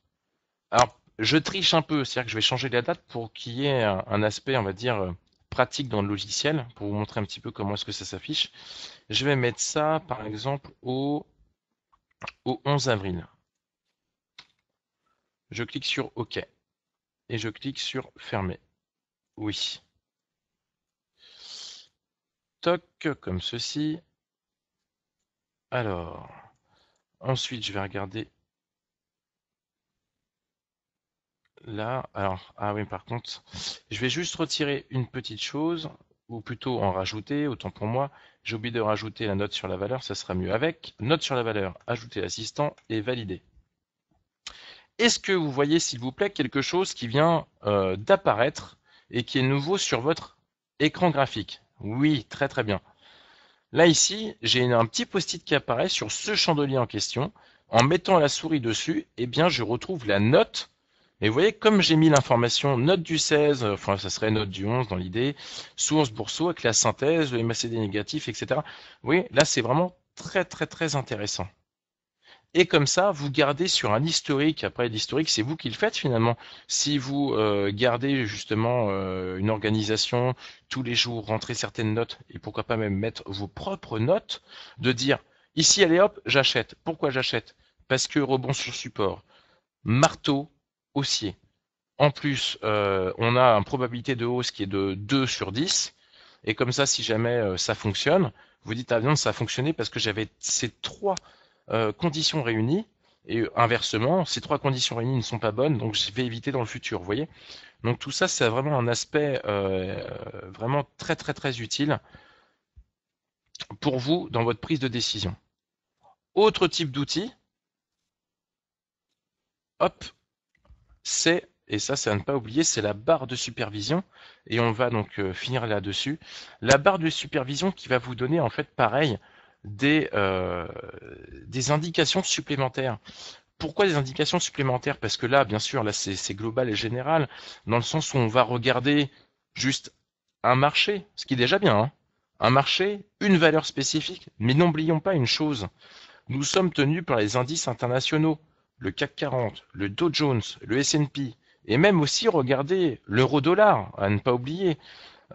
Alors je triche un peu, c'est-à-dire que je vais changer la date pour qu'il y ait un, aspect, on va dire, pratique dans le logiciel, pour vous montrer un petit peu comment est-ce que ça s'affiche. Je vais mettre ça, par exemple, au, au 11 avril. Je clique sur OK. Et je clique sur Fermer. Oui. Toc, comme ceci. Alors, ensuite, je vais regarder là, alors, ah oui, par contre, je vais juste retirer une petite chose, ou plutôt en rajouter, autant pour moi. J'ai oublié de rajouter la note sur la valeur, ça sera mieux avec. Note sur la valeur, ajouter l'assistant et valider. Est-ce que vous voyez, s'il vous plaît, quelque chose qui vient euh, d'apparaître et qui est nouveau sur votre écran graphique Oui, très très bien. Là ici, j'ai un petit post-it qui apparaît sur ce chandelier en question. En mettant la souris dessus, eh bien, je retrouve la note et vous voyez, comme j'ai mis l'information note du 16, euh, enfin ça serait note du 11 dans l'idée, source, bourseau, avec la synthèse, le MACD négatif, etc. Vous voyez, là c'est vraiment très très très intéressant. Et comme ça, vous gardez sur un historique. Après, l'historique, c'est vous qui le faites finalement. Si vous euh, gardez justement euh, une organisation tous les jours, rentrer certaines notes, et pourquoi pas même mettre vos propres notes, de dire ici, allez hop, j'achète. Pourquoi j'achète Parce que rebond sur support, marteau, haussier. En plus, euh, on a une probabilité de hausse qui est de 2 sur 10. Et comme ça, si jamais euh, ça fonctionne, vous dites, ah bien, ça a fonctionné parce que j'avais ces trois euh, conditions réunies. Et inversement, ces trois conditions réunies ne sont pas bonnes, donc je vais éviter dans le futur, vous voyez. Donc tout ça, c'est vraiment un aspect vraiment très très très utile pour vous dans votre prise de décision. Autre type d'outil, hop, c'est, et ça c'est à ne pas oublier, c'est la barre de supervision, et on va donc euh, finir là-dessus, la barre de supervision qui va vous donner en fait pareil des, euh, des indications supplémentaires. Pourquoi des indications supplémentaires Parce que là, bien sûr, là c'est global et général, dans le sens où on va regarder juste un marché, ce qui est déjà bien, hein. un marché, une valeur spécifique, mais n'oublions pas une chose, nous sommes tenus par les indices internationaux le CAC 40, le Dow Jones, le S&P, et même aussi regardez l'euro-dollar, à ne pas oublier,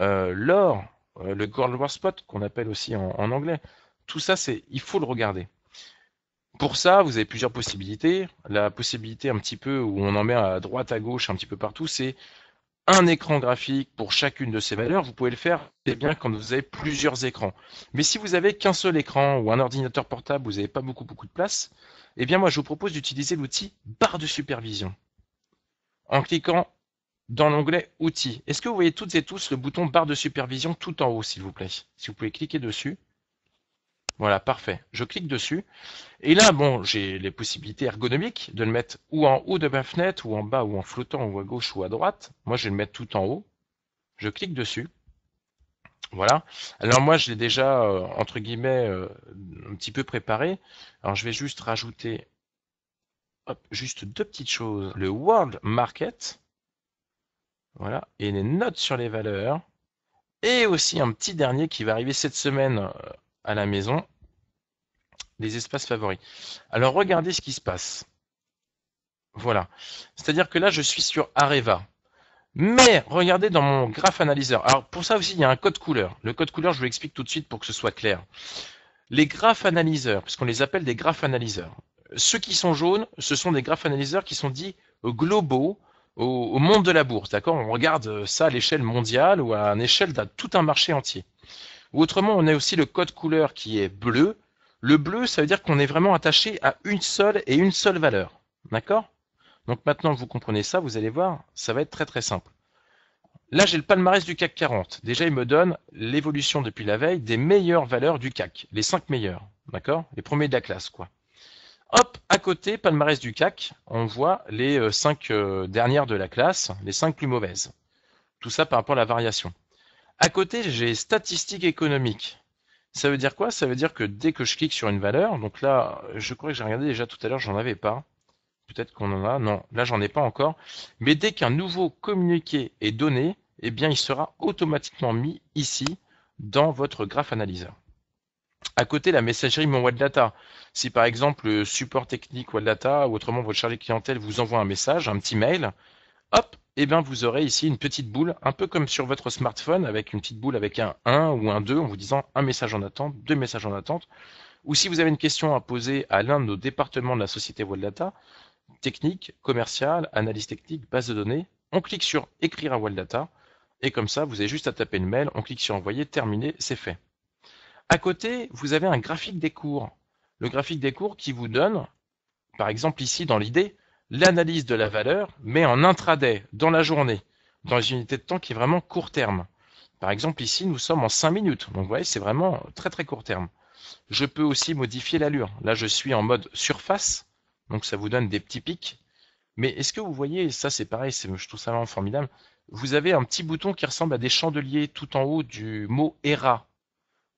euh, l'or, euh, le gold war spot qu'on appelle aussi en, anglais. Tout ça, c'est il faut le regarder. Pour ça, vous avez plusieurs possibilités. La possibilité un petit peu où on en met à droite, à gauche, un petit peu partout, c'est un écran graphique pour chacune de ces valeurs. Vous pouvez le faire, c'est bien quand vous avez plusieurs écrans. Mais si vous avez qu'un seul écran ou un ordinateur portable, vous n'avez pas beaucoup beaucoup de place, eh bien moi, je vous propose d'utiliser l'outil barre de supervision. En cliquant dans l'onglet Outils, est-ce que vous voyez toutes et tous le bouton barre de supervision tout en haut, s'il vous plaît Si vous pouvez cliquer dessus. Voilà, parfait. Je clique dessus. Et là, bon, j'ai les possibilités ergonomiques de le mettre ou en haut de ma fenêtre, ou en bas, ou en flottant, ou à gauche, ou à droite. Moi, je vais le mettre tout en haut. Je clique dessus. Voilà. Alors moi, je l'ai déjà, euh, entre guillemets, euh, un petit peu préparé. Alors je vais juste rajouter hop, juste deux petites choses. Le World Market. Voilà. Et les notes sur les valeurs. Et aussi un petit dernier qui va arriver cette semaine euh, à la maison. Les espaces favoris. Alors regardez ce qui se passe. Voilà. C'est-à-dire que là, je suis sur Areva. Mais regardez dans mon graph analyseur, Alors pour ça aussi, il y a un code couleur. Le code couleur, je vous l'explique tout de suite pour que ce soit clair. Les graphes analyseurs, puisqu'on les appelle des graphes analyseurs. Ceux qui sont jaunes, ce sont des graphes analyseurs qui sont dits globaux au, au monde de la bourse. D'accord On regarde ça à l'échelle mondiale ou à une échelle d'un tout un marché entier. Ou autrement, on a aussi le code couleur qui est bleu. Le bleu, ça veut dire qu'on est vraiment attaché à une seule et une seule valeur. D'accord donc maintenant que vous comprenez ça, vous allez voir, ça va être très très simple. Là, j'ai le palmarès du CAC 40. Déjà, il me donne l'évolution depuis la veille des meilleures valeurs du CAC, les 5 meilleures, d'accord Les premiers de la classe, quoi. Hop, à côté, palmarès du CAC, on voit les 5 euh, euh, dernières de la classe, les 5 plus mauvaises. Tout ça par rapport à la variation. À côté, j'ai statistiques économiques. Ça veut dire quoi Ça veut dire que dès que je clique sur une valeur, donc là, je crois que j'ai regardé déjà tout à l'heure, j'en avais pas peut-être qu'on en a. Non, là j'en ai pas encore. Mais dès qu'un nouveau communiqué est donné, eh bien il sera automatiquement mis ici dans votre graph analyzer. À côté, la messagerie Mon Data. Si par exemple le support technique Data ou autrement votre chargé clientèle vous envoie un message, un petit mail, hop, eh bien vous aurez ici une petite boule, un peu comme sur votre smartphone, avec une petite boule avec un 1 ou un 2 en vous disant un message en attente, deux messages en attente. Ou si vous avez une question à poser à l'un de nos départements de la société Wall Data, technique, commerciale, analyse technique, base de données. On clique sur écrire un Data et comme ça, vous avez juste à taper une mail, on clique sur envoyer, terminer, c'est fait. À côté, vous avez un graphique des cours. Le graphique des cours qui vous donne, par exemple ici dans l'idée, l'analyse de la valeur, mais en intraday, dans la journée, dans les unités de temps qui est vraiment court terme. Par exemple, ici, nous sommes en 5 minutes. Donc, vous voyez, c'est vraiment très très court terme. Je peux aussi modifier l'allure. Là, je suis en mode surface. Donc ça vous donne des petits pics. Mais est-ce que vous voyez, ça c'est pareil, je trouve ça vraiment formidable, vous avez un petit bouton qui ressemble à des chandeliers tout en haut du mot ERA.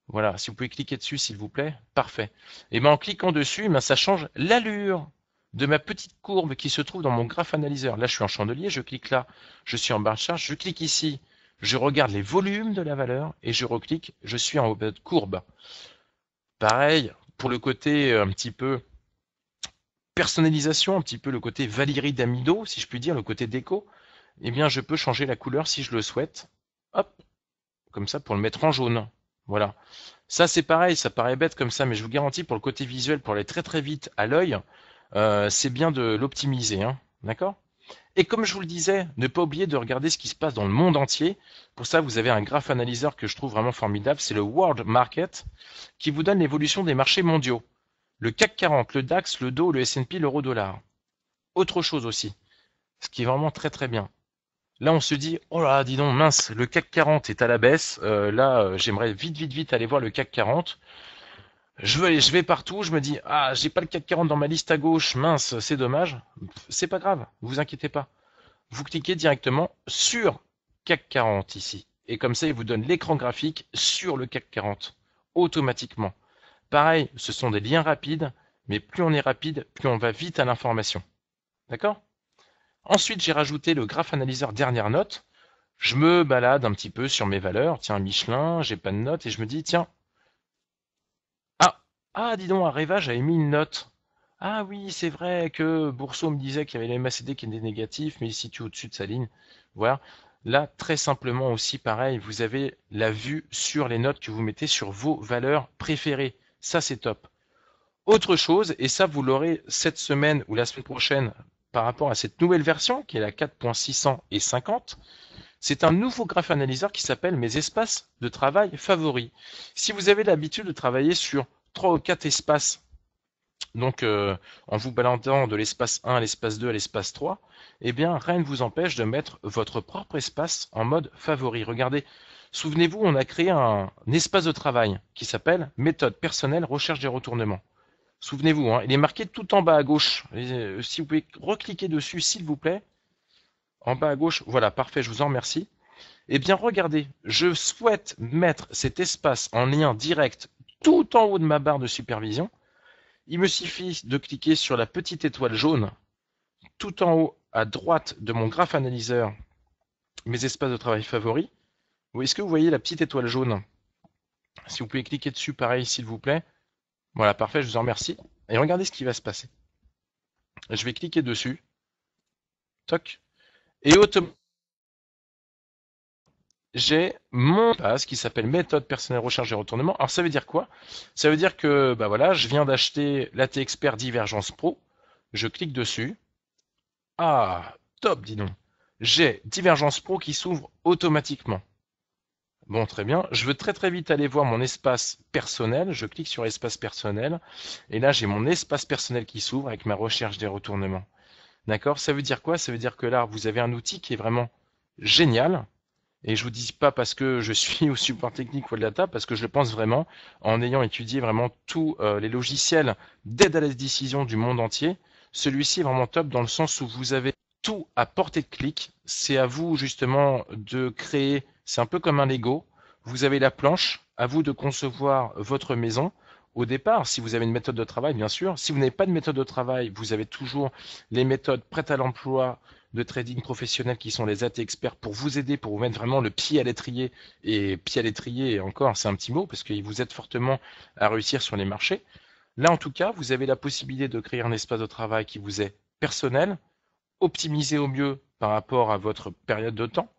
Voilà, si vous pouvez cliquer dessus s'il vous plaît, parfait. Et eh bien en cliquant dessus, eh ben, ça change l'allure de ma petite courbe qui se trouve dans mon graphe analyseur. Là je suis en chandelier, je clique là, je suis en barre charge, je clique ici, je regarde les volumes de la valeur et je reclique, je suis en haut courbe. Pareil, pour le côté euh, un petit peu personnalisation, un petit peu le côté Valérie d'Amido, si je puis dire, le côté déco, eh bien je peux changer la couleur si je le souhaite. Hop, comme ça pour le mettre en jaune. Voilà. Ça c'est pareil, ça paraît bête comme ça, mais je vous garantis pour le côté visuel, pour aller très très vite à l'œil, euh, c'est bien de l'optimiser, hein d'accord Et comme je vous le disais, ne pas oublier de regarder ce qui se passe dans le monde entier. Pour ça, vous avez un graphe analyseur que je trouve vraiment formidable, c'est le World Market, qui vous donne l'évolution des marchés mondiaux le CAC 40, le DAX, le DO, le S&P, l'euro-dollar. Autre chose aussi, ce qui est vraiment très très bien. Là, on se dit, oh là, dis donc, mince, le CAC 40 est à la baisse. Euh, là, euh, j'aimerais vite, vite, vite aller voir le CAC 40. Je vais, je vais partout, je me dis, ah, j'ai pas le CAC 40 dans ma liste à gauche, mince, c'est dommage. C'est pas grave, vous inquiétez pas. Vous cliquez directement sur CAC 40 ici. Et comme ça, il vous donne l'écran graphique sur le CAC 40, automatiquement pareil, ce sont des liens rapides, mais plus on est rapide, plus on va vite à l'information. D'accord Ensuite, j'ai rajouté le graphe analyseur dernière note. Je me balade un petit peu sur mes valeurs. Tiens, Michelin, j'ai pas de note, et je me dis, tiens, ah, ah, dis donc, à j'avais mis une note. Ah oui, c'est vrai que Boursault me disait qu'il y avait les MACD qui était négatif, mais il se situe au-dessus de sa ligne. Voilà. Là, très simplement aussi, pareil, vous avez la vue sur les notes que vous mettez sur vos valeurs préférées. Ça, c'est top. Autre chose, et ça, vous l'aurez cette semaine ou la semaine prochaine par rapport à cette nouvelle version, qui est la 4.650, c'est un nouveau graph analyseur qui s'appelle mes espaces de travail favoris. Si vous avez l'habitude de travailler sur 3 ou 4 espaces, donc euh, en vous balançant de l'espace 1 à l'espace 2 à l'espace 3, eh bien rien ne vous empêche de mettre votre propre espace en mode favori. Regardez, Souvenez-vous, on a créé un, espace de travail qui s'appelle méthode personnelle recherche des retournements. Souvenez-vous, hein, il est marqué tout en bas à gauche. Euh, si vous pouvez recliquer dessus, s'il vous plaît, en bas à gauche, voilà, parfait, je vous en remercie. Eh bien, regardez, je souhaite mettre cet espace en lien direct tout en haut de ma barre de supervision. Il me suffit de cliquer sur la petite étoile jaune tout en haut à droite de mon graphe analyseur, mes espaces de travail favoris. Est-ce que vous voyez la petite étoile jaune Si vous pouvez cliquer dessus, pareil, s'il vous plaît. Voilà, parfait, je vous en remercie. Et regardez ce qui va se passer. Je vais cliquer dessus. Toc. Et automatiquement, j'ai mon passe qui s'appelle méthode personnelle recharge et retournement. Alors ça veut dire quoi Ça veut dire que bah voilà, je viens d'acheter t Expert Divergence Pro. Je clique dessus. Ah, top, dis donc. J'ai Divergence Pro qui s'ouvre automatiquement. Bon, très bien. Je veux très très vite aller voir mon espace personnel. Je clique sur espace personnel. Et là, j'ai mon espace personnel qui s'ouvre avec ma recherche des retournements. D'accord Ça veut dire quoi Ça veut dire que là, vous avez un outil qui est vraiment génial. Et je vous dis pas parce que je suis au support technique ou à data, parce que je le pense vraiment en ayant étudié vraiment tous euh, les logiciels d'aide à la décision du monde entier. Celui-ci est vraiment top dans le sens où vous avez tout à portée de clic. C'est à vous justement de créer c'est un peu comme un Lego. Vous avez la planche, à vous de concevoir votre maison. Au départ, si vous avez une méthode de travail, bien sûr. Si vous n'avez pas de méthode de travail, vous avez toujours les méthodes prêtes à l'emploi de trading professionnel qui sont les AT experts pour vous aider, pour vous mettre vraiment le pied à l'étrier. Et pied à l'étrier, encore, c'est un petit mot parce qu'ils vous aident fortement à réussir sur les marchés. Là, en tout cas, vous avez la possibilité de créer un espace de travail qui vous est personnel, optimisé au mieux par rapport à votre période de temps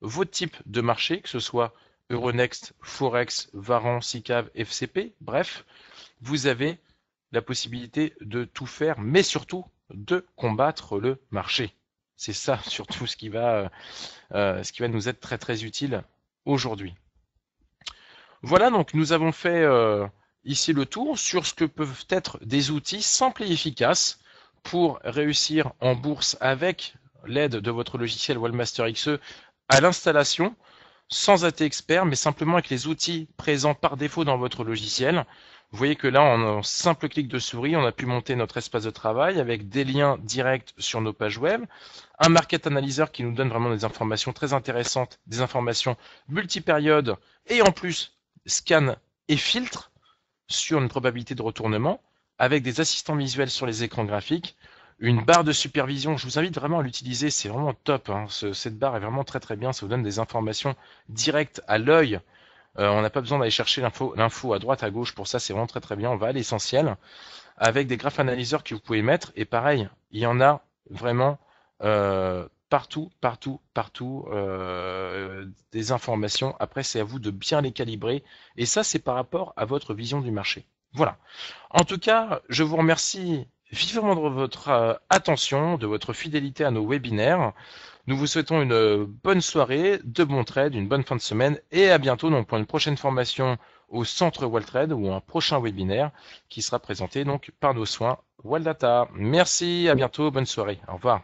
vos types de marché, que ce soit Euronext, Forex, Varan, SICAV, FCP, bref, vous avez la possibilité de tout faire, mais surtout de combattre le marché. C'est ça surtout euh, euh, ce qui va, nous être très très utile aujourd'hui. Voilà, donc nous avons fait euh, ici le tour sur ce que peuvent être des outils simples et efficaces pour réussir en bourse avec l'aide de votre logiciel Wallmaster XE à l'installation sans AT Expert, mais simplement avec les outils présents par défaut dans votre logiciel. Vous voyez que là, en un simple clic de souris, on a pu monter notre espace de travail avec des liens directs sur nos pages web, un market analyzer qui nous donne vraiment des informations très intéressantes, des informations multipériodes et en plus scan et filtre sur une probabilité de retournement avec des assistants visuels sur les écrans graphiques. Une barre de supervision, je vous invite vraiment à l'utiliser, c'est vraiment top. Hein. cette barre est vraiment très très bien, ça vous donne des informations directes à l'œil. Euh, on n'a pas besoin d'aller chercher l'info à droite, à gauche pour ça, c'est vraiment très très bien. On va à l'essentiel avec des graphes analyseurs que vous pouvez mettre. Et pareil, il y en a vraiment euh, partout, partout, partout euh, des informations. Après, c'est à vous de bien les calibrer. Et ça, c'est par rapport à votre vision du marché. Voilà. En tout cas, je vous remercie vivement de votre euh, attention, de votre fidélité à nos webinaires. Nous vous souhaitons une euh, bonne soirée, de bons trades, une bonne fin de semaine et à bientôt donc, pour une prochaine formation au centre Trade ou un prochain webinaire qui sera présenté donc par nos soins Waldata. Merci, à bientôt, bonne soirée, au revoir.